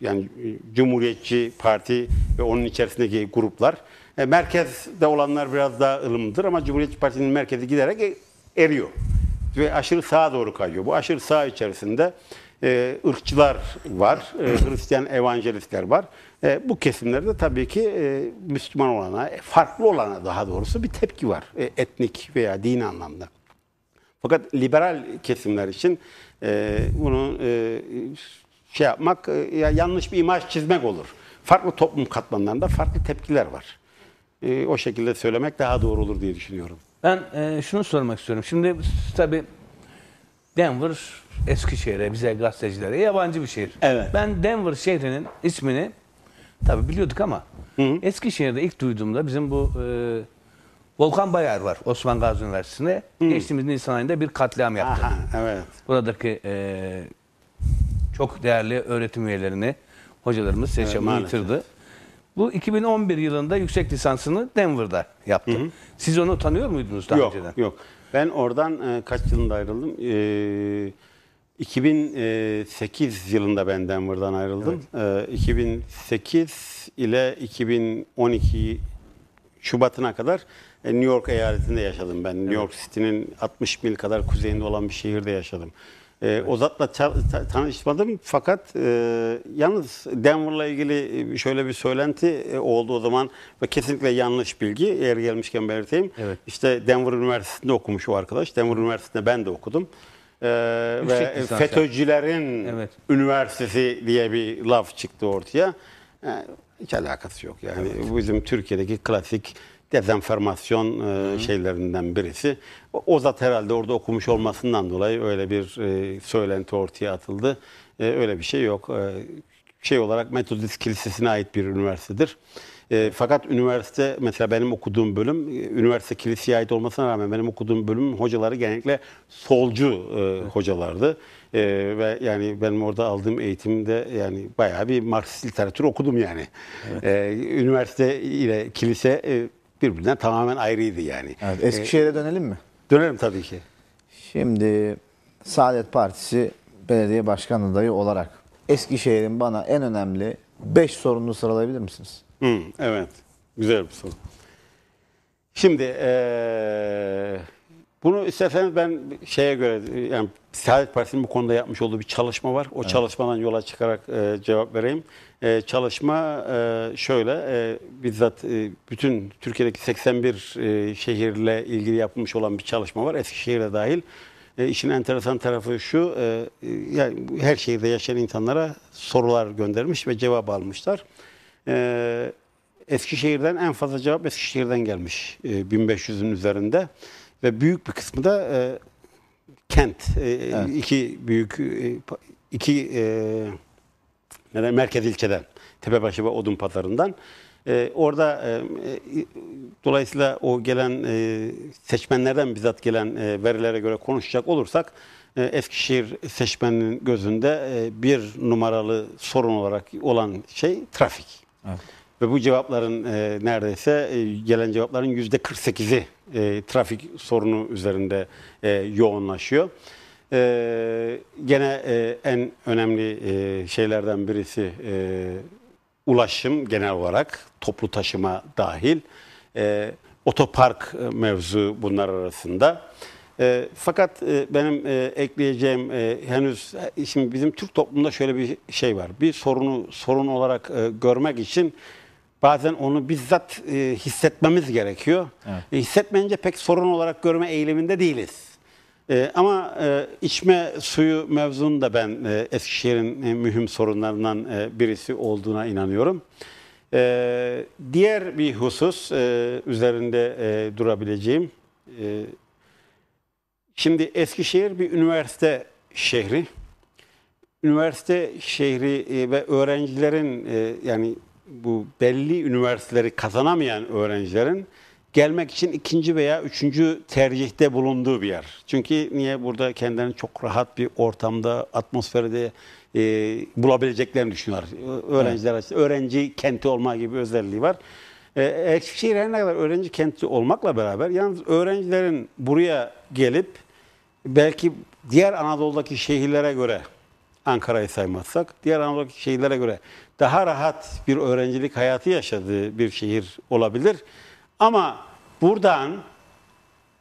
yani Cumhuriyetçi Parti ve onun içerisindeki gruplar e, merkezde olanlar biraz daha ılımlıdır ama Cumhuriyetçi Parti'nin merkezi giderek e, eriyor ve aşırı sağa doğru kayıyor. Bu aşırı sağ içerisinde e, ırkçılar var, e, Hristiyan evangelistler var. E, bu kesimlerde tabii ki e, Müslüman olana, e, farklı olana daha doğrusu bir tepki var e, etnik veya din anlamda. Fakat liberal kesimler için e, bunu e, şey yapmak, e, yanlış bir imaj çizmek olur. Farklı toplum katmanlarında farklı tepkiler var. E, o şekilde söylemek daha doğru olur diye düşünüyorum. Ben e, şunu sormak istiyorum. Şimdi tabii Denver eski Eskişehir'e, bize gazetecilere yabancı bir şehir. Evet. Ben Denver şehrinin ismini tabii biliyorduk ama Hı hı. Eskişehir'de ilk duyduğumda bizim bu e, Volkan Bayar var Osman Gazi Üniversitesi'nde. Geçtiğimiz Nisan ayında bir katliam yaptı. Aha, evet. Buradaki e, çok değerli öğretim üyelerini hocalarımız seçimi maalesef. yitirdi. Bu 2011 yılında yüksek lisansını Denver'da yaptı. Hı hı. Siz onu tanıyor muydunuz daha yok, önceden? Yok. Ben oradan e, kaç yılında ayrıldım? E, 2008 yılında ben Denver'dan ayrıldım. Evet. E, 2008 ile 2012 Şubat'ına kadar e, New York eyaletinde yaşadım ben. Evet. New York City'nin 60 mil kadar kuzeyinde olan bir şehirde yaşadım. E, Ozat'la tanışmadım fakat e, yalnız Denver'la ilgili şöyle bir söylenti e, oldu o zaman ve kesinlikle yanlış bilgi eğer gelmişken belirteyim. Evet. İşte Denver Üniversitesi'nde okumuş o arkadaş. Denver Üniversitesi'nde ben de okudum. E, ve FETÖ'cülerin evet. üniversitesi diye bir laf çıktı ortaya. Yani, ee, hiç alakası yok yani. Evet. Bizim Türkiye'deki klasik dezenformasyon e, şeylerinden birisi. O zat herhalde orada okumuş olmasından dolayı öyle bir e, söylenti ortaya atıldı. E, öyle bir şey yok. E, şey olarak Metodist Kilisesi'ne ait bir üniversitedir. E, fakat üniversite mesela benim okuduğum bölüm e, üniversite kiliseye ait olmasına rağmen benim okuduğum bölümün hocaları genellikle solcu e, hocalardı. E, ve yani benim orada aldığım eğitimde yani bayağı bir Marksist literatür okudum yani. Evet. E, üniversite ile kilise e, birbirinden tamamen ayrıydı yani. Evet, Eskişehir'e ee, dönelim mi? Dönelim tabii ki. Şimdi Saadet Partisi belediye başkan adayı olarak Eskişehir'in bana en önemli 5 sorununu sıralayabilir misiniz? Hı, evet. Güzel bir soru. Şimdi ee, bunu istersen ben şeye göre yani Saadet Partisi'nin bu konuda yapmış olduğu bir çalışma var. O evet. çalışmadan yola çıkarak e, cevap vereyim. E, çalışma e, şöyle e, bizzat e, bütün Türkiye'deki 81 e, şehirle ilgili yapılmış olan bir çalışma var. Eskişehir'e dahil. E, işin enteresan tarafı şu, e, yani her şehirde yaşayan insanlara sorular göndermiş ve cevap almışlar. E, Eskişehir'den en fazla cevap Eskişehir'den gelmiş. E, 1500'ün üzerinde ve büyük bir kısmı da e, kent. E, evet. iki büyük e, iki e, neden merkez ilçeden Tepebaşı ve Odun Pazarından e, orada e, e, dolayısıyla o gelen e, seçmenlerden bizzat gelen e, verilere göre konuşacak olursak e, Eskişehir seçmeninin gözünde e, bir numaralı sorun olarak olan şey trafik. Evet. Ve bu cevapların e, neredeyse e, gelen cevapların yüzde 48'i e, trafik sorunu üzerinde e, yoğunlaşıyor. E, gene e, en önemli e, şeylerden birisi e, ulaşım genel olarak toplu taşıma dahil. E, otopark e, mevzu bunlar arasında. E, fakat e, benim e, ekleyeceğim e, henüz e, şimdi bizim Türk toplumunda şöyle bir şey var. Bir sorunu sorun olarak e, görmek için Bazen onu bizzat e, hissetmemiz gerekiyor. Evet. E, hissetmeyince pek sorun olarak görme eğiliminde değiliz. E, ama e, içme suyu mevzunu da ben e, Eskişehir'in e, mühim sorunlarından e, birisi olduğuna inanıyorum. E, diğer bir husus e, üzerinde e, durabileceğim. E, şimdi Eskişehir bir üniversite şehri. Üniversite şehri e, ve öğrencilerin e, yani bu belli üniversiteleri kazanamayan öğrencilerin gelmek için ikinci veya üçüncü tercihte bulunduğu bir yer. Çünkü niye burada kendilerini çok rahat bir ortamda, atmosferde e, bulabileceklerini düşünüyorlar. Öğrenciler evet. açısından öğrenci kenti olma gibi özelliği var. E, Ekşişehir her ne kadar öğrenci kenti olmakla beraber yalnız öğrencilerin buraya gelip belki diğer Anadolu'daki şehirlere göre Ankara'yı saymazsak diğer Anadolu'daki şehirlere göre daha rahat bir öğrencilik hayatı yaşadığı bir şehir olabilir. Ama buradan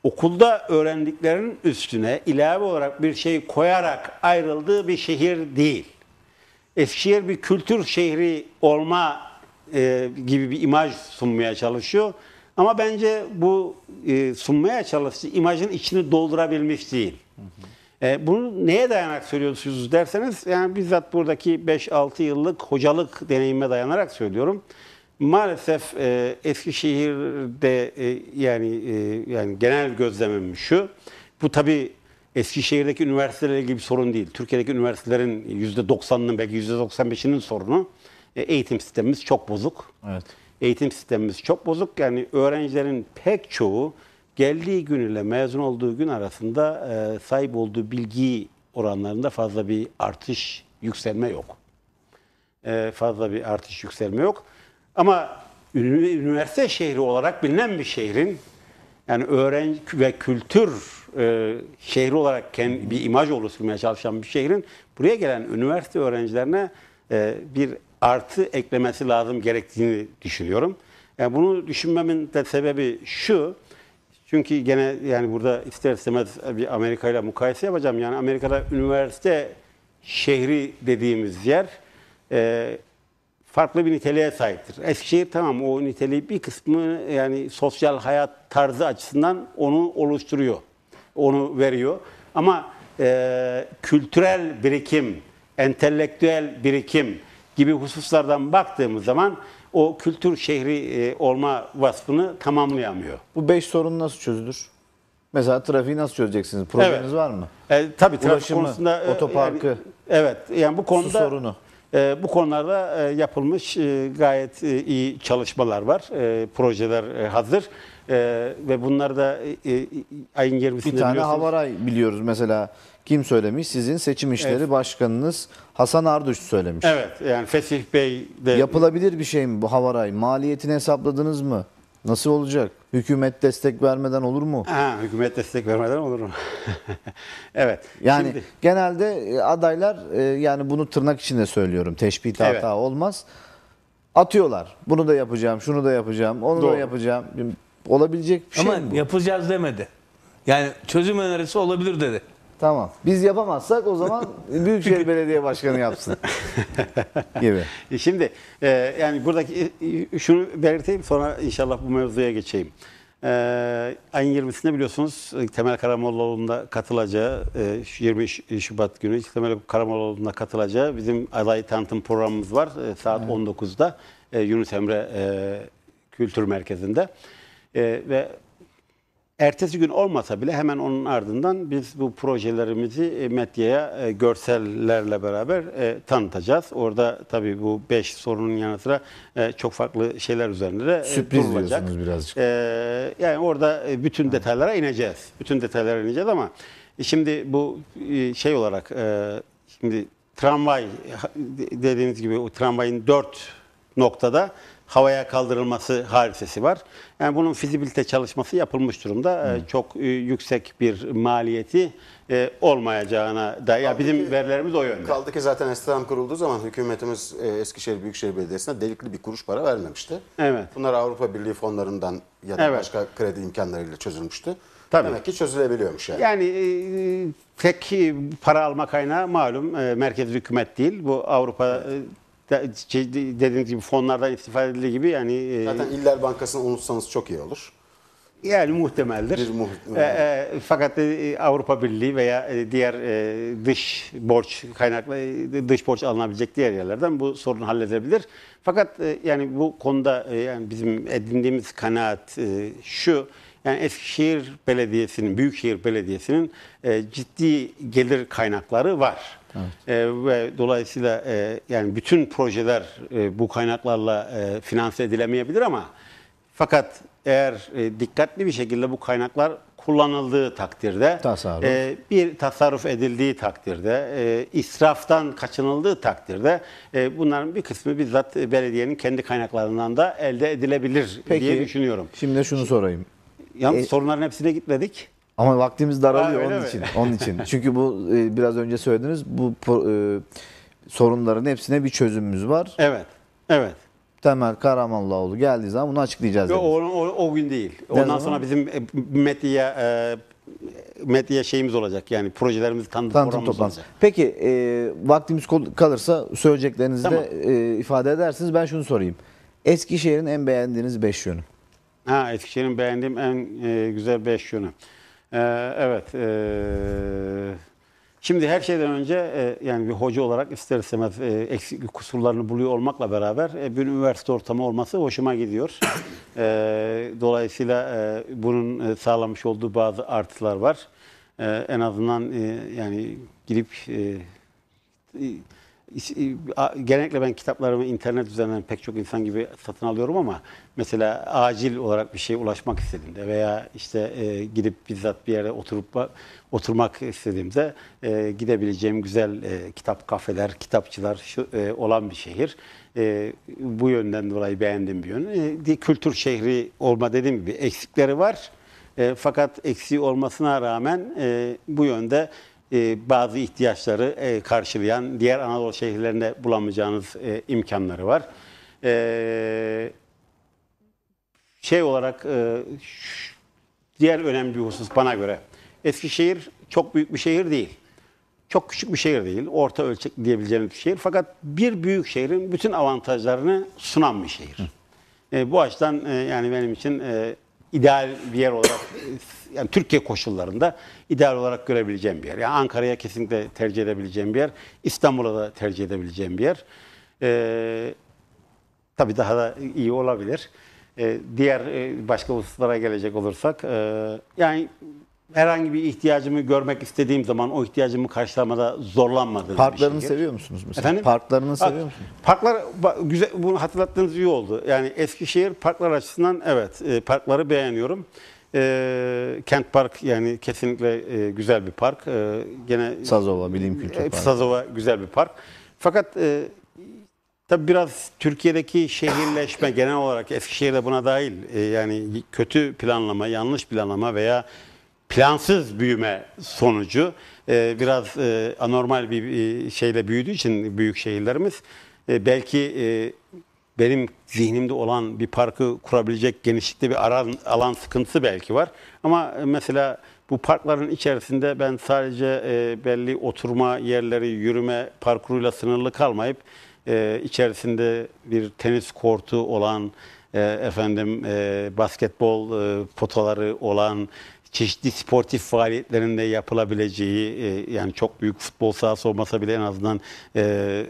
okulda öğrendiklerinin üstüne ilave olarak bir şey koyarak ayrıldığı bir şehir değil. Eskişehir bir kültür şehri olma e, gibi bir imaj sunmaya çalışıyor. Ama bence bu e, sunmaya çalıştığı imajın içini doldurabilmiş değil. Hı hı. E, bunu neye dayanarak söylüyorsunuz derseniz yani bizzat buradaki 5-6 yıllık hocalık deneyime dayanarak söylüyorum. Maalesef e, Eskişehir'de e, yani e, yani genel gözlemim şu. Bu tabii Eskişehir'deki üniversitelerle ilgili bir sorun değil. Türkiye'deki üniversitelerin %90'ının belki %95'inin sorunu e, eğitim sistemimiz çok bozuk. Evet. Eğitim sistemimiz çok bozuk. Yani öğrencilerin pek çoğu geldiği gün ile mezun olduğu gün arasında e, sahip olduğu bilgi oranlarında fazla bir artış, yükselme yok. E, fazla bir artış, yükselme yok. Ama üniversite şehri olarak bilinen bir şehrin yani öğrenci ve kültür e, şehri olarak kendi, bir imaj oluşturmaya çalışan bir şehrin buraya gelen üniversite öğrencilerine e, bir artı eklemesi lazım gerektiğini düşünüyorum. Yani e, bunu düşünmemin de sebebi şu, çünkü gene yani burada ister istemez bir Amerika ile mukayese yapacağım. Yani Amerika'da üniversite şehri dediğimiz yer e, farklı bir niteliğe sahiptir. Eskişehir tamam o niteliği bir kısmı yani sosyal hayat tarzı açısından onu oluşturuyor. Onu veriyor. Ama e, kültürel birikim, entelektüel birikim gibi hususlardan baktığımız zaman o kültür şehri e, olma vasfını tamamlayamıyor. Bu beş sorun nasıl çözülür? Mesela trafiği nasıl çözeceksiniz? Projeniz evet. var mı? E, tabii trafik Ulaşımı, konusunda e, otoparkı. Yani, evet. Yani bu konuda su sorunu. E, bu konularda e, yapılmış e, gayet e, iyi çalışmalar var. E, projeler e, hazır. E, ve bunlar da e, e ayın 20'sinde Bir tane havaray biliyoruz mesela kim söylemiş? Sizin seçim işleri evet. başkanınız Hasan Arduç söylemiş. Evet yani Fesih Bey de... Yapılabilir bir şey mi bu havaray? Maliyetini hesapladınız mı? Nasıl olacak? Hükümet destek vermeden olur mu? Ha, hükümet destek vermeden olur mu? [LAUGHS] evet. Yani şimdi... genelde e, adaylar e, yani bunu tırnak içinde söylüyorum. Teşbih hata olmaz. Atıyorlar. Bunu da yapacağım, şunu da yapacağım, onu Doğru. da yapacağım. Olabilecek bir şey mi bu? yapacağız demedi. Yani çözüm önerisi olabilir dedi. Tamam. Biz yapamazsak o zaman [LAUGHS] Büyükşehir Belediye Başkanı yapsın [LAUGHS] gibi. E, şimdi e, yani buradaki e, e, şunu belirteyim sonra inşallah bu mevzuya geçeyim. E, ayın 20'sinde biliyorsunuz e, Temel Karamollaoğlu'nun da katılacağı e, 20 Şubat günü Temel Karamollaoğlu'nun da katılacağı bizim aday tanıtım programımız var. E, saat evet. 19'da e, Yunus Emre e, Kültür Merkezi'nde. E, ve Ertesi gün olmasa bile hemen onun ardından biz bu projelerimizi e, medyaya e, görsellerle beraber e, tanıtacağız. Orada tabii bu beş sorunun yanı sıra çok farklı şeyler üzerinde de Sürpriz durulacak. diyorsunuz birazcık. Yani orada bütün detaylara ineceğiz. Bütün detaylara ineceğiz ama şimdi bu şey olarak şimdi tramvay dediğiniz gibi o tramvayın dört noktada havaya kaldırılması hadisesi var. Yani bunun fizibilite çalışması yapılmış durumda. Hmm. Çok e, yüksek bir maliyeti e, olmayacağına dair. Ya bizim ki, verilerimiz o yönde. Kaldı ki zaten istihdam kurulduğu zaman hükümetimiz e, Eskişehir Büyükşehir Belediyesi'ne delikli bir kuruş para vermemişti. Evet. Bunlar Avrupa Birliği fonlarından ya da evet. başka kredi imkanlarıyla çözülmüştü. Tabii. Demek ki çözülebiliyormuş yani. Yani tek para alma kaynağı malum e, merkez hükümet değil. Bu Avrupa evet şey, dediğiniz gibi fonlardan istifade edildiği gibi yani e, Zaten İller Bankası'nı unutsanız çok iyi olur. yani muhtemeldir. Bir muht- e, e, fakat Avrupa Birliği veya diğer dış borç kaynaklı dış borç alınabilecek diğer yerlerden bu sorunu halledebilir Fakat yani bu konuda yani bizim edindiğimiz kanaat e, şu yani Eskişehir Belediyesi'nin, Büyükşehir Belediyesi'nin e, ciddi gelir kaynakları var. Evet. E, ve dolayısıyla e, yani bütün projeler e, bu kaynaklarla e, finanse edilemeyebilir ama fakat eğer e, dikkatli bir şekilde bu kaynaklar kullanıldığı takdirde, tasarruf. E, bir tasarruf edildiği takdirde, e, israftan kaçınıldığı takdirde e, bunların bir kısmı bizzat belediyenin kendi kaynaklarından da elde edilebilir Peki, diye düşünüyorum. Şimdi şunu sorayım. Yalnız e, sorunların hepsine gitmedik. Ama vaktimiz daralıyor ha, onun mi? için. Onun için. [LAUGHS] Çünkü bu e, biraz önce söylediniz bu e, sorunların hepsine bir çözümümüz var. Evet. Evet. Temel Karamanlıoğlu geldiği zaman bunu açıklayacağız. Yok, o, o, o gün değil. Ne Ondan zaman? sonra bizim e, medya e, medya şeyimiz olacak yani projelerimiz tanıtım, tanıtım toplantısı. Peki e, vaktimiz kalırsa söyleyeceklerinizi tamam. de e, ifade edersiniz. Ben şunu sorayım. Eskişehir'in en beğendiğiniz beş yönü. Ha Eskişehir'in beğendiğim en e, güzel beş yönü. E, evet. E, şimdi her şeyden önce e, yani bir hoca olarak ister istemez e, eksik kusurlarını buluyor olmakla beraber e, bir üniversite ortamı olması hoşuma gidiyor. e, dolayısıyla e, bunun e, sağlamış olduğu bazı artılar var. E, en azından e, yani girip e, e, genellikle ben kitaplarımı internet üzerinden pek çok insan gibi satın alıyorum ama mesela acil olarak bir şeye ulaşmak istediğimde veya işte e, gidip bizzat bir yere oturup oturmak istediğimde e, gidebileceğim güzel e, kitap kafeler, kitapçılar şu, e, olan bir şehir. E, bu yönden dolayı beğendim bir yönü. E, kültür şehri olma dediğim gibi eksikleri var. E, fakat eksiği olmasına rağmen e, bu yönde e, bazı ihtiyaçları e, karşılayan diğer Anadolu şehirlerinde bulamayacağınız e, imkanları var. E, şey olarak diğer önemli bir husus bana göre Eskişehir çok büyük bir şehir değil. Çok küçük bir şehir değil. Orta ölçek diyebileceğimiz bir şehir. Fakat bir büyük şehrin bütün avantajlarını sunan bir şehir. bu açıdan yani benim için ideal bir yer olarak yani Türkiye koşullarında ideal olarak görebileceğim bir yer. Yani Ankara'ya kesinlikle tercih edebileceğim bir yer. İstanbul'a da tercih edebileceğim bir yer. Ee, tabii daha da iyi olabilir. Ee, diğer e, başka hususlara gelecek olursak e, yani herhangi bir ihtiyacımı görmek istediğim zaman o ihtiyacımı karşılamada zorlanmadım. Parklarını seviyor musunuz mesela? Efendim? Parklarını seviyor musunuz? Parklar güzel bunu hatırlattığınız iyi oldu. Yani Eskişehir parklar açısından evet e, parkları beğeniyorum. E, Kent Park yani kesinlikle e, güzel bir park. E, gene Sazova Bilim Kültür e, Parkı. Sazova güzel bir park. Fakat e, Tabi biraz Türkiye'deki şehirleşme genel olarak Eskişehir de buna dahil e, yani kötü planlama, yanlış planlama veya plansız büyüme sonucu e, biraz e, anormal bir e, şeyle büyüdüğü için büyük şehirlerimiz e, belki e, benim zihnimde olan bir parkı kurabilecek genişlikte bir aran, alan sıkıntısı belki var. Ama e, mesela bu parkların içerisinde ben sadece e, belli oturma yerleri, yürüme parkuruyla sınırlı kalmayıp e, içerisinde bir tenis kortu olan, e, efendim e, basketbol e, potaları olan, çeşitli sportif faaliyetlerinde yapılabileceği e, yani çok büyük futbol sahası olmasa bile en azından e,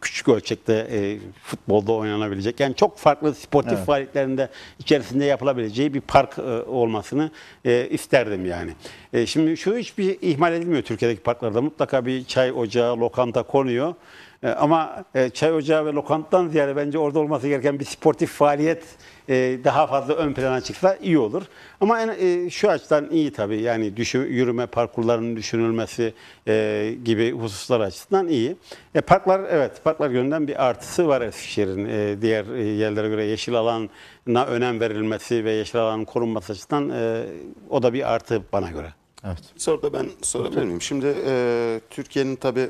küçük ölçekte e, futbolda oynanabilecek. Yani çok farklı sportif evet. faaliyetlerinde içerisinde yapılabileceği bir park e, olmasını e, isterdim yani. E, şimdi şu hiçbir ihmal edilmiyor Türkiye'deki parklarda. Mutlaka bir çay ocağı, lokanta konuyor. E, ama e, çay ocağı ve lokantadan ziyade bence orada olması gereken bir sportif faaliyet e, daha fazla ön plana çıksa iyi olur. Ama en, şu açıdan iyi tabii yani düşü, yürüme parkurlarının düşünülmesi gibi hususlar açısından iyi. E, parklar evet parklar yönünden bir artısı var Eskişehir'in diğer yerlere göre yeşil alana önem verilmesi ve yeşil alanın korunması açısından o da bir artı bana göre. Evet. soruda ben sorabilir miyim? Şimdi e, Türkiye'nin tabii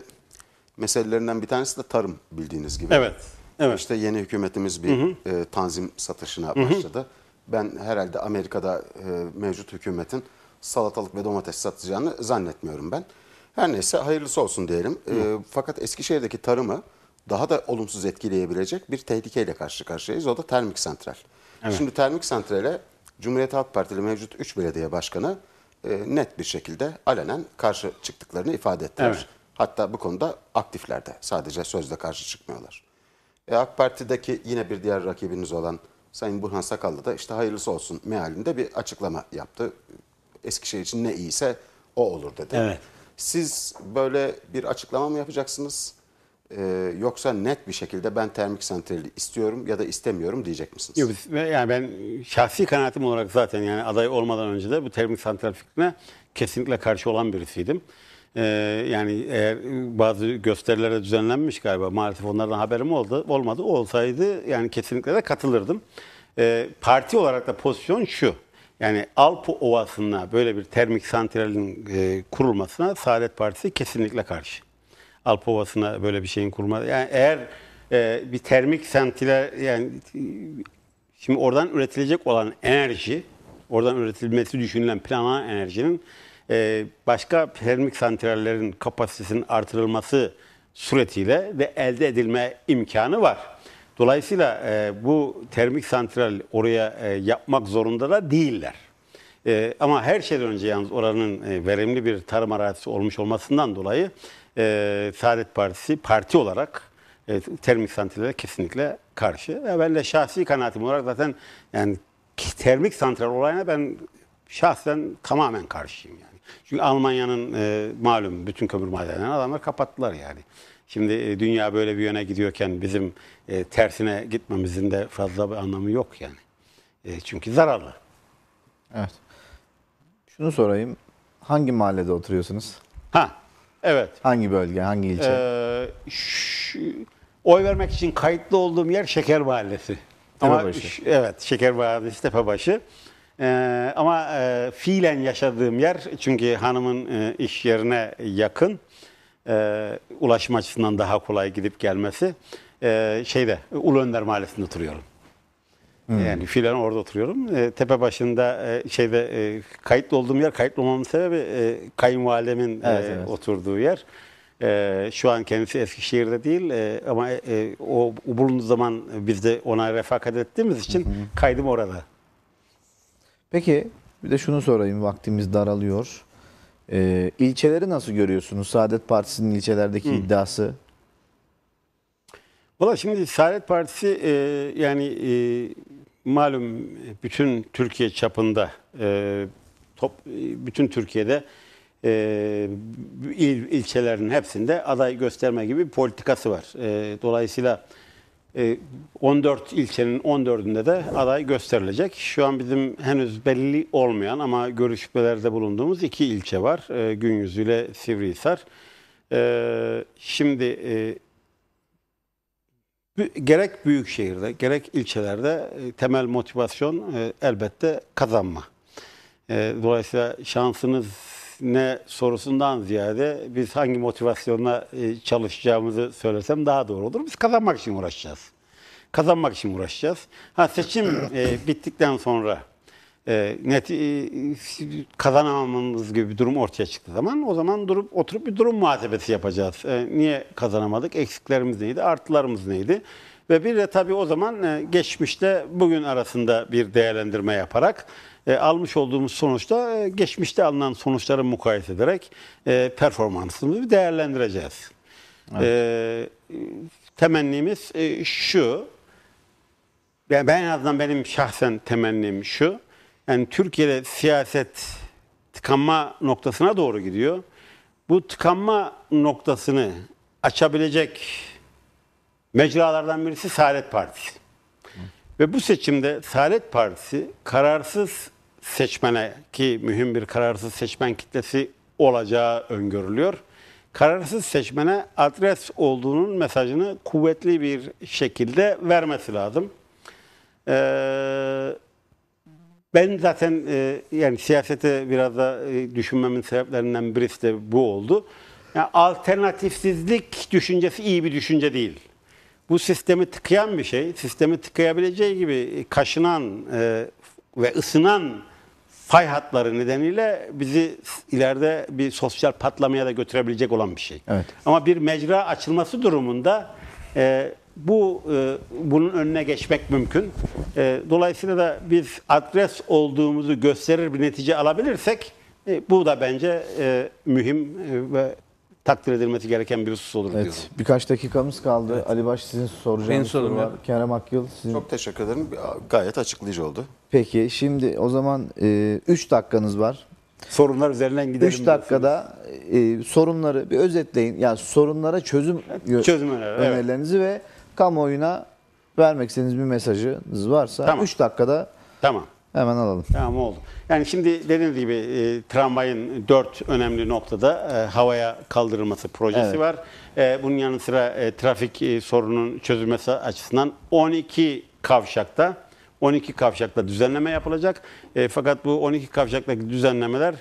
meselelerinden bir tanesi de tarım bildiğiniz gibi. Evet. Evet. İşte yeni hükümetimiz bir hı hı. E, tanzim satışına başladı. Hı hı. Ben herhalde Amerika'da e, mevcut hükümetin salatalık ve domates satacağını zannetmiyorum ben. Her neyse hayırlısı olsun diyelim. E, hı. E, fakat Eskişehir'deki tarımı daha da olumsuz etkileyebilecek bir tehlikeyle karşı karşıyayız. O da termik santral. Evet. Şimdi termik santrale Cumhuriyet Halk Partili mevcut 3 belediye başkanı e, net bir şekilde alenen karşı çıktıklarını ifade ettiler. Evet. Hatta bu konuda aktiflerde sadece sözde karşı çıkmıyorlar. E, AK Parti'deki yine bir diğer rakibiniz olan Sayın Burhan Sakallı da işte hayırlısı olsun mealinde bir açıklama yaptı. Eskişehir için ne iyiyse o olur dedi. Evet. Siz böyle bir açıklama mı yapacaksınız? Ee, yoksa net bir şekilde ben termik santrali istiyorum ya da istemiyorum diyecek misiniz? Yok, yani ben şahsi kanaatim olarak zaten yani aday olmadan önce de bu termik santral fikrine kesinlikle karşı olan birisiydim. Ee, yani eğer bazı gösterilere düzenlenmiş galiba maalesef onlardan haberim oldu, olmadı. Olsaydı yani kesinlikle de katılırdım. Ee, parti olarak da pozisyon şu. Yani Alpo Ovası'na böyle bir termik santralin e, kurulmasına Saadet Partisi kesinlikle karşı. Alpo Ovası'na böyle bir şeyin kurulması. Yani eğer e, bir termik santral yani şimdi oradan üretilecek olan enerji, oradan üretilmesi düşünülen planlanan enerjinin e, başka termik santrallerin kapasitesinin artırılması suretiyle de elde edilme imkanı var. Dolayısıyla e, bu termik santral oraya e, yapmak zorunda da değiller. E, ama her şeyden önce yalnız oranın e, verimli bir tarım arazisi olmuş olmasından dolayı e, Saadet Partisi parti olarak e, termik santrallere kesinlikle karşı. Ve ben de şahsi kanaatim olarak zaten yani termik santral olayına ben şahsen tamamen karşıyım. Yani. Çünkü Almanya'nın e, malum bütün kömür madenlerini adamlar kapattılar yani. Şimdi e, dünya böyle bir yöne gidiyorken bizim e, tersine gitmemizin de fazla bir anlamı yok yani. E, çünkü zararlı. Evet. Şunu sorayım. Hangi mahallede oturuyorsunuz? Ha, evet. Hangi bölge, hangi ilçe? Ee, şu, oy vermek için kayıtlı olduğum yer Şeker Mahallesi. Tepebaşı. Ama, evet, Şeker Mahallesi Tepebaşı. Ee, ama e, fiilen yaşadığım yer çünkü hanımın e, iş yerine yakın. E, ulaşım açısından daha kolay gidip gelmesi. E, şeyde Ulu Önder Mahallesi'nde oturuyorum. Hmm. Yani filan orada oturuyorum. E, tepe başında e, şeyde e, kayıtlı olduğum yer, kayıtlı olmamın sebebi e, kayınvalidemin e, evet, e, evet. oturduğu yer. E, şu an kendisi Eskişehir'de değil e, ama e, o bulunduğu zaman biz de ona refakat ettiğimiz için hı kaydım orada. Peki bir de şunu sorayım vaktimiz daralıyor. Ee, ilçeleri nasıl görüyorsunuz? Saadet Partisi'nin ilçelerdeki Hı. iddiası. Valla şimdi Saadet Partisi e, yani e, malum bütün Türkiye çapında e, top e, bütün Türkiye'de e, il, ilçelerin hepsinde aday gösterme gibi bir politikası var. E, dolayısıyla 14 e, ilçenin 14'ünde de aday gösterilecek. Şu an bizim henüz belli olmayan ama görüşmelerde bulunduğumuz iki ilçe var. E, Günyüzü ile Sivrihisar. E, şimdi e, gerek büyük şehirde gerek ilçelerde temel motivasyon elbette kazanma. dolayısıyla şansınız ne sorusundan ziyade biz hangi motivasyonla e, çalışacağımızı söylesem daha doğru olur. Biz kazanmak için uğraşacağız. Kazanmak için uğraşacağız. Ha seçim e, bittikten sonra e, net e, kazanamamamız gibi bir durum ortaya çıktı zaman o zaman durup oturup bir durum muhasebesi yapacağız. E, niye kazanamadık? Eksiklerimiz neydi? Artılarımız neydi? Ve bir de tabii o zaman e, geçmişte bugün arasında bir değerlendirme yaparak e, almış olduğumuz sonuçta e, geçmişte alınan sonuçları mukayese ederek e, performansımızı değerlendireceğiz. Evet. E, temennimiz e, şu, yani ben en azından benim şahsen temennim şu, yani Türkiye'de siyaset tıkanma noktasına doğru gidiyor. Bu tıkanma noktasını açabilecek mecralardan birisi Saadet Partisi. Ve bu seçimde Saadet Partisi kararsız seçmene ki mühim bir kararsız seçmen kitlesi olacağı öngörülüyor. Kararsız seçmene adres olduğunun mesajını kuvvetli bir şekilde vermesi lazım. Ee, ben zaten e, yani siyasete biraz da e, düşünmemin sebeplerinden birisi de bu oldu. Yani alternatifsizlik düşüncesi iyi bir düşünce değil. Bu sistemi tıkayan bir şey. Sistemi tıkayabileceği gibi kaşınan e, ve ısınan fay hatları nedeniyle bizi ileride bir sosyal patlamaya da götürebilecek olan bir şey. Evet. Ama bir mecra açılması durumunda e, bu e, bunun önüne geçmek mümkün. E, dolayısıyla da biz adres olduğumuzu gösterir bir netice alabilirsek e, bu da bence e, mühim e, ve takdir edilmesi gereken bir husus olur evet, diyorum. Birkaç dakikamız kaldı. Evet. Ali Baş sizin soracağınız soru var. Ya. Kerem Akyıl sizin... Çok teşekkür ederim. Gayet açıklayıcı oldu. Peki şimdi o zaman 3 e, üç dakikanız var. Sorunlar üzerinden gidelim. 3 dakikada e, sorunları bir özetleyin. Yani sorunlara çözüm, çözüm önerileri, önerilerinizi evet. ve kamuoyuna vermek istediğiniz bir mesajınız varsa 3 tamam. dakikada tamam. Hemen alalım. Tamam oldu. Yani şimdi dediğiniz gibi e, tramvayın dört önemli noktada e, havaya kaldırılması projesi evet. var. E, bunun yanı sıra e, trafik e, sorunun çözülmesi açısından 12 kavşakta 12 kavşakta düzenleme yapılacak. E, fakat bu 12 kavşaktaki düzenlemeler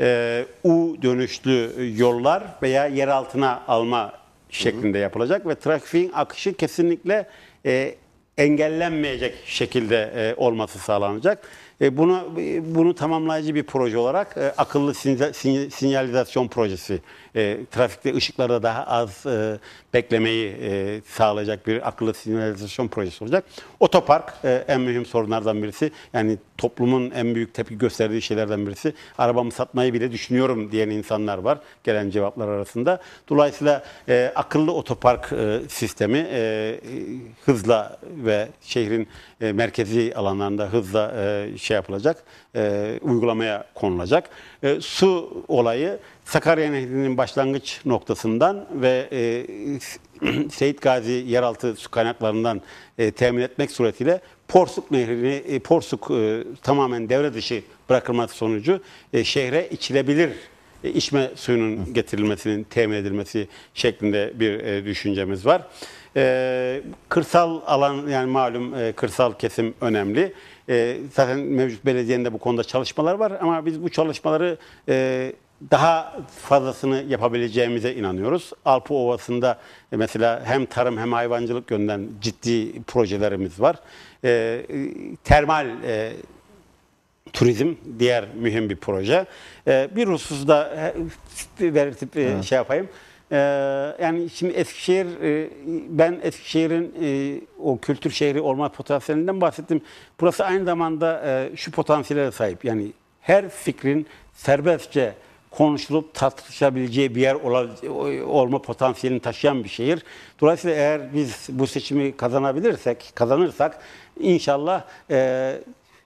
e, U dönüşlü yollar veya yer altına alma şeklinde yapılacak ve trafiğin akışı kesinlikle e, engellenmeyecek şekilde e, olması sağlanacak. E, bunu e, bunu tamamlayıcı bir proje olarak e, akıllı sinyalizasyon projesi ee, trafikte ışıklarda daha az e, beklemeyi e, sağlayacak bir akıllı sinyalizasyon projesi olacak. Otopark e, en mühim sorunlardan birisi. Yani toplumun en büyük tepki gösterdiği şeylerden birisi. Arabamı satmayı bile düşünüyorum diyen insanlar var gelen cevaplar arasında. Dolayısıyla e, akıllı otopark e, sistemi e, hızla ve şehrin e, merkezi alanlarında hızla e, şey yapılacak, e, uygulamaya konulacak e, su olayı Sakarya Nehri'nin başlangıç noktasından ve e, [CLEARS THROAT] Seyit Gazi yeraltı su kaynaklarından e, temin etmek suretiyle Porsuk Nehri'ni, e, Porsuk e, tamamen devre dışı bırakılması sonucu e, şehre içilebilir e, içme suyunun getirilmesinin temin edilmesi şeklinde bir e, düşüncemiz var. E, kırsal alan yani malum e, kırsal kesim önemli. E, zaten mevcut belediyenin de bu konuda çalışmalar var ama biz bu çalışmaları e, daha fazlasını yapabileceğimize inanıyoruz. Alpı Ovası'nda e, mesela hem tarım hem hayvancılık yönden ciddi projelerimiz var. E, termal e, turizm diğer mühim bir proje. Ee, e, bir hususta belirtip e, evet. şey yapayım. Ee, yani şimdi Eskişehir, e, ben Eskişehir'in e, o kültür şehri olma potansiyelinden bahsettim. Burası aynı zamanda e, şu potansiyele sahip. Yani her fikrin serbestçe konuşulup tartışabileceği bir yer olma potansiyelini taşıyan bir şehir. Dolayısıyla eğer biz bu seçimi kazanabilirsek, kazanırsak inşallah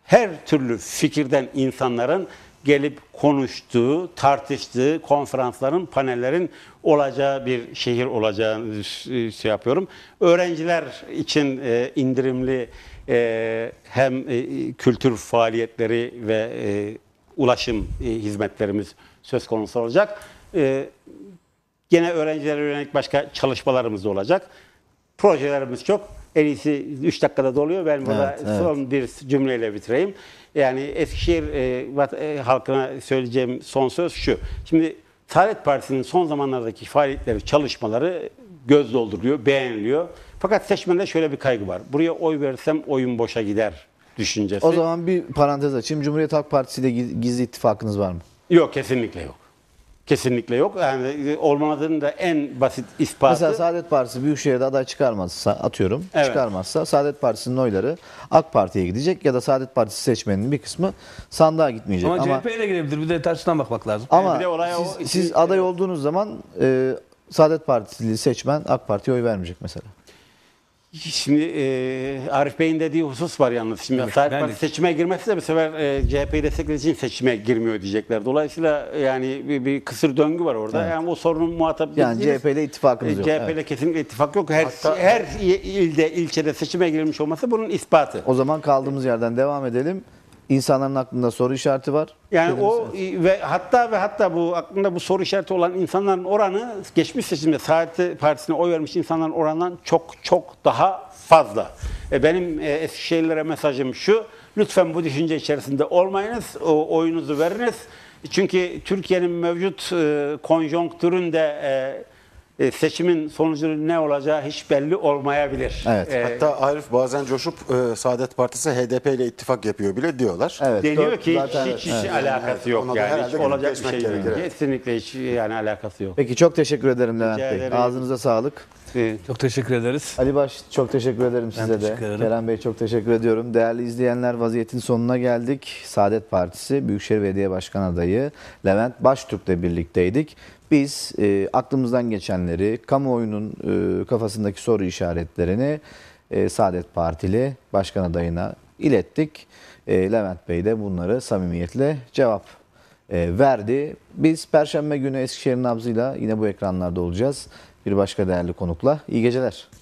her türlü fikirden insanların gelip konuştuğu, tartıştığı konferansların, panellerin olacağı bir şehir olacağını şey yapıyorum. Öğrenciler için e, indirimli e, hem e, kültür faaliyetleri ve ulaşım hizmetlerimiz söz konusu olacak. Gene öğrencilere yönelik başka çalışmalarımız da olacak. Projelerimiz çok. En iyisi 3 dakikada doluyor. Ben burada evet, evet. son bir cümleyle bitireyim. Yani Eskişehir e, vat, e, halkına söyleyeceğim son söz şu. Şimdi Saadet Partisi'nin son zamanlardaki faaliyetleri, çalışmaları göz dolduruyor, beğeniliyor. Fakat seçmende şöyle bir kaygı var. Buraya oy versem oyun boşa gider düşüncesi. O zaman bir parantez açayım. Cumhuriyet Halk Partisi ile gizli ittifakınız var mı? Yok kesinlikle yok. Kesinlikle yok. Yani e, olmadığının da en basit ispatı. Mesela Saadet Partisi Büyükşehir'de aday çıkarmazsa atıyorum. Evet. Çıkarmazsa Saadet Partisi'nin oyları AK Parti'ye gidecek ya da Saadet Partisi seçmeninin bir kısmı sandığa gitmeyecek. Ama, ama CHP'ye de gidebilir. Bir de tersinden bakmak lazım. Ama yani bir de olaya siz, o, siz aday olduğunuz zaman e, Saadet Partili seçmen AK Parti'ye oy vermeyecek mesela. Şimdi e, Arif Bey'in dediği husus var yalnız. Şimdi evet, Saadet Partisi seçime girmesi de bu sefer e, CHP'yi desteklediği için seçime girmiyor diyecekler. Dolayısıyla e, yani bir, bir kısır döngü var orada. Evet. Yani bu sorunun muhatap Yani CHP ile ittifakımız e, yok. CHP'de evet. kesinlikle ittifak yok. Her, Hatta, her ilde, ilçede seçime girilmiş olması bunun ispatı. O zaman kaldığımız yerden devam edelim. İnsanların aklında soru işareti var. Yani Söyledim o size. ve hatta ve hatta bu aklında bu soru işareti olan insanların oranı geçmiş seçimde Saadet Partisi'ne oy vermiş insanların oranından çok çok daha fazla. E benim e, Eskişehirlilere mesajım şu. Lütfen bu düşünce içerisinde olmayınız. O oyunuzu veriniz. Çünkü Türkiye'nin mevcut e, konjonktüründe e, e, seçimin sonucu ne olacağı hiç belli olmayabilir. Evet. Ee, Hatta Arif bazen coşup e, Saadet Partisi HDP ile ittifak yapıyor bile diyorlar. Evet. Deniyor Dört- ki zaten- hiç, hiç evet. alakası yok yani. Hiç herhalde olacak bir şey gerekir, Kesinlikle hiç yani alakası yok. Peki çok teşekkür ederim Levent Bey. ederim. Ağzınıza sağlık. E, çok teşekkür ederiz. Ali Baş çok teşekkür ederim size de. teşekkür ederim. Kerem Bey çok teşekkür ediyorum. Değerli izleyenler vaziyetin sonuna geldik. Saadet Partisi Büyükşehir Belediye Başkan adayı Levent Baştürk ile birlikteydik. Biz e, aklımızdan geçenleri, kamuoyunun e, kafasındaki soru işaretlerini e, Saadet Partili Başkan adayına ilettik. E, Levent Bey de bunları samimiyetle cevap e, verdi. Biz Perşembe günü Eskişehir Nabzı'yla yine bu ekranlarda olacağız. Bir başka değerli konukla. İyi geceler.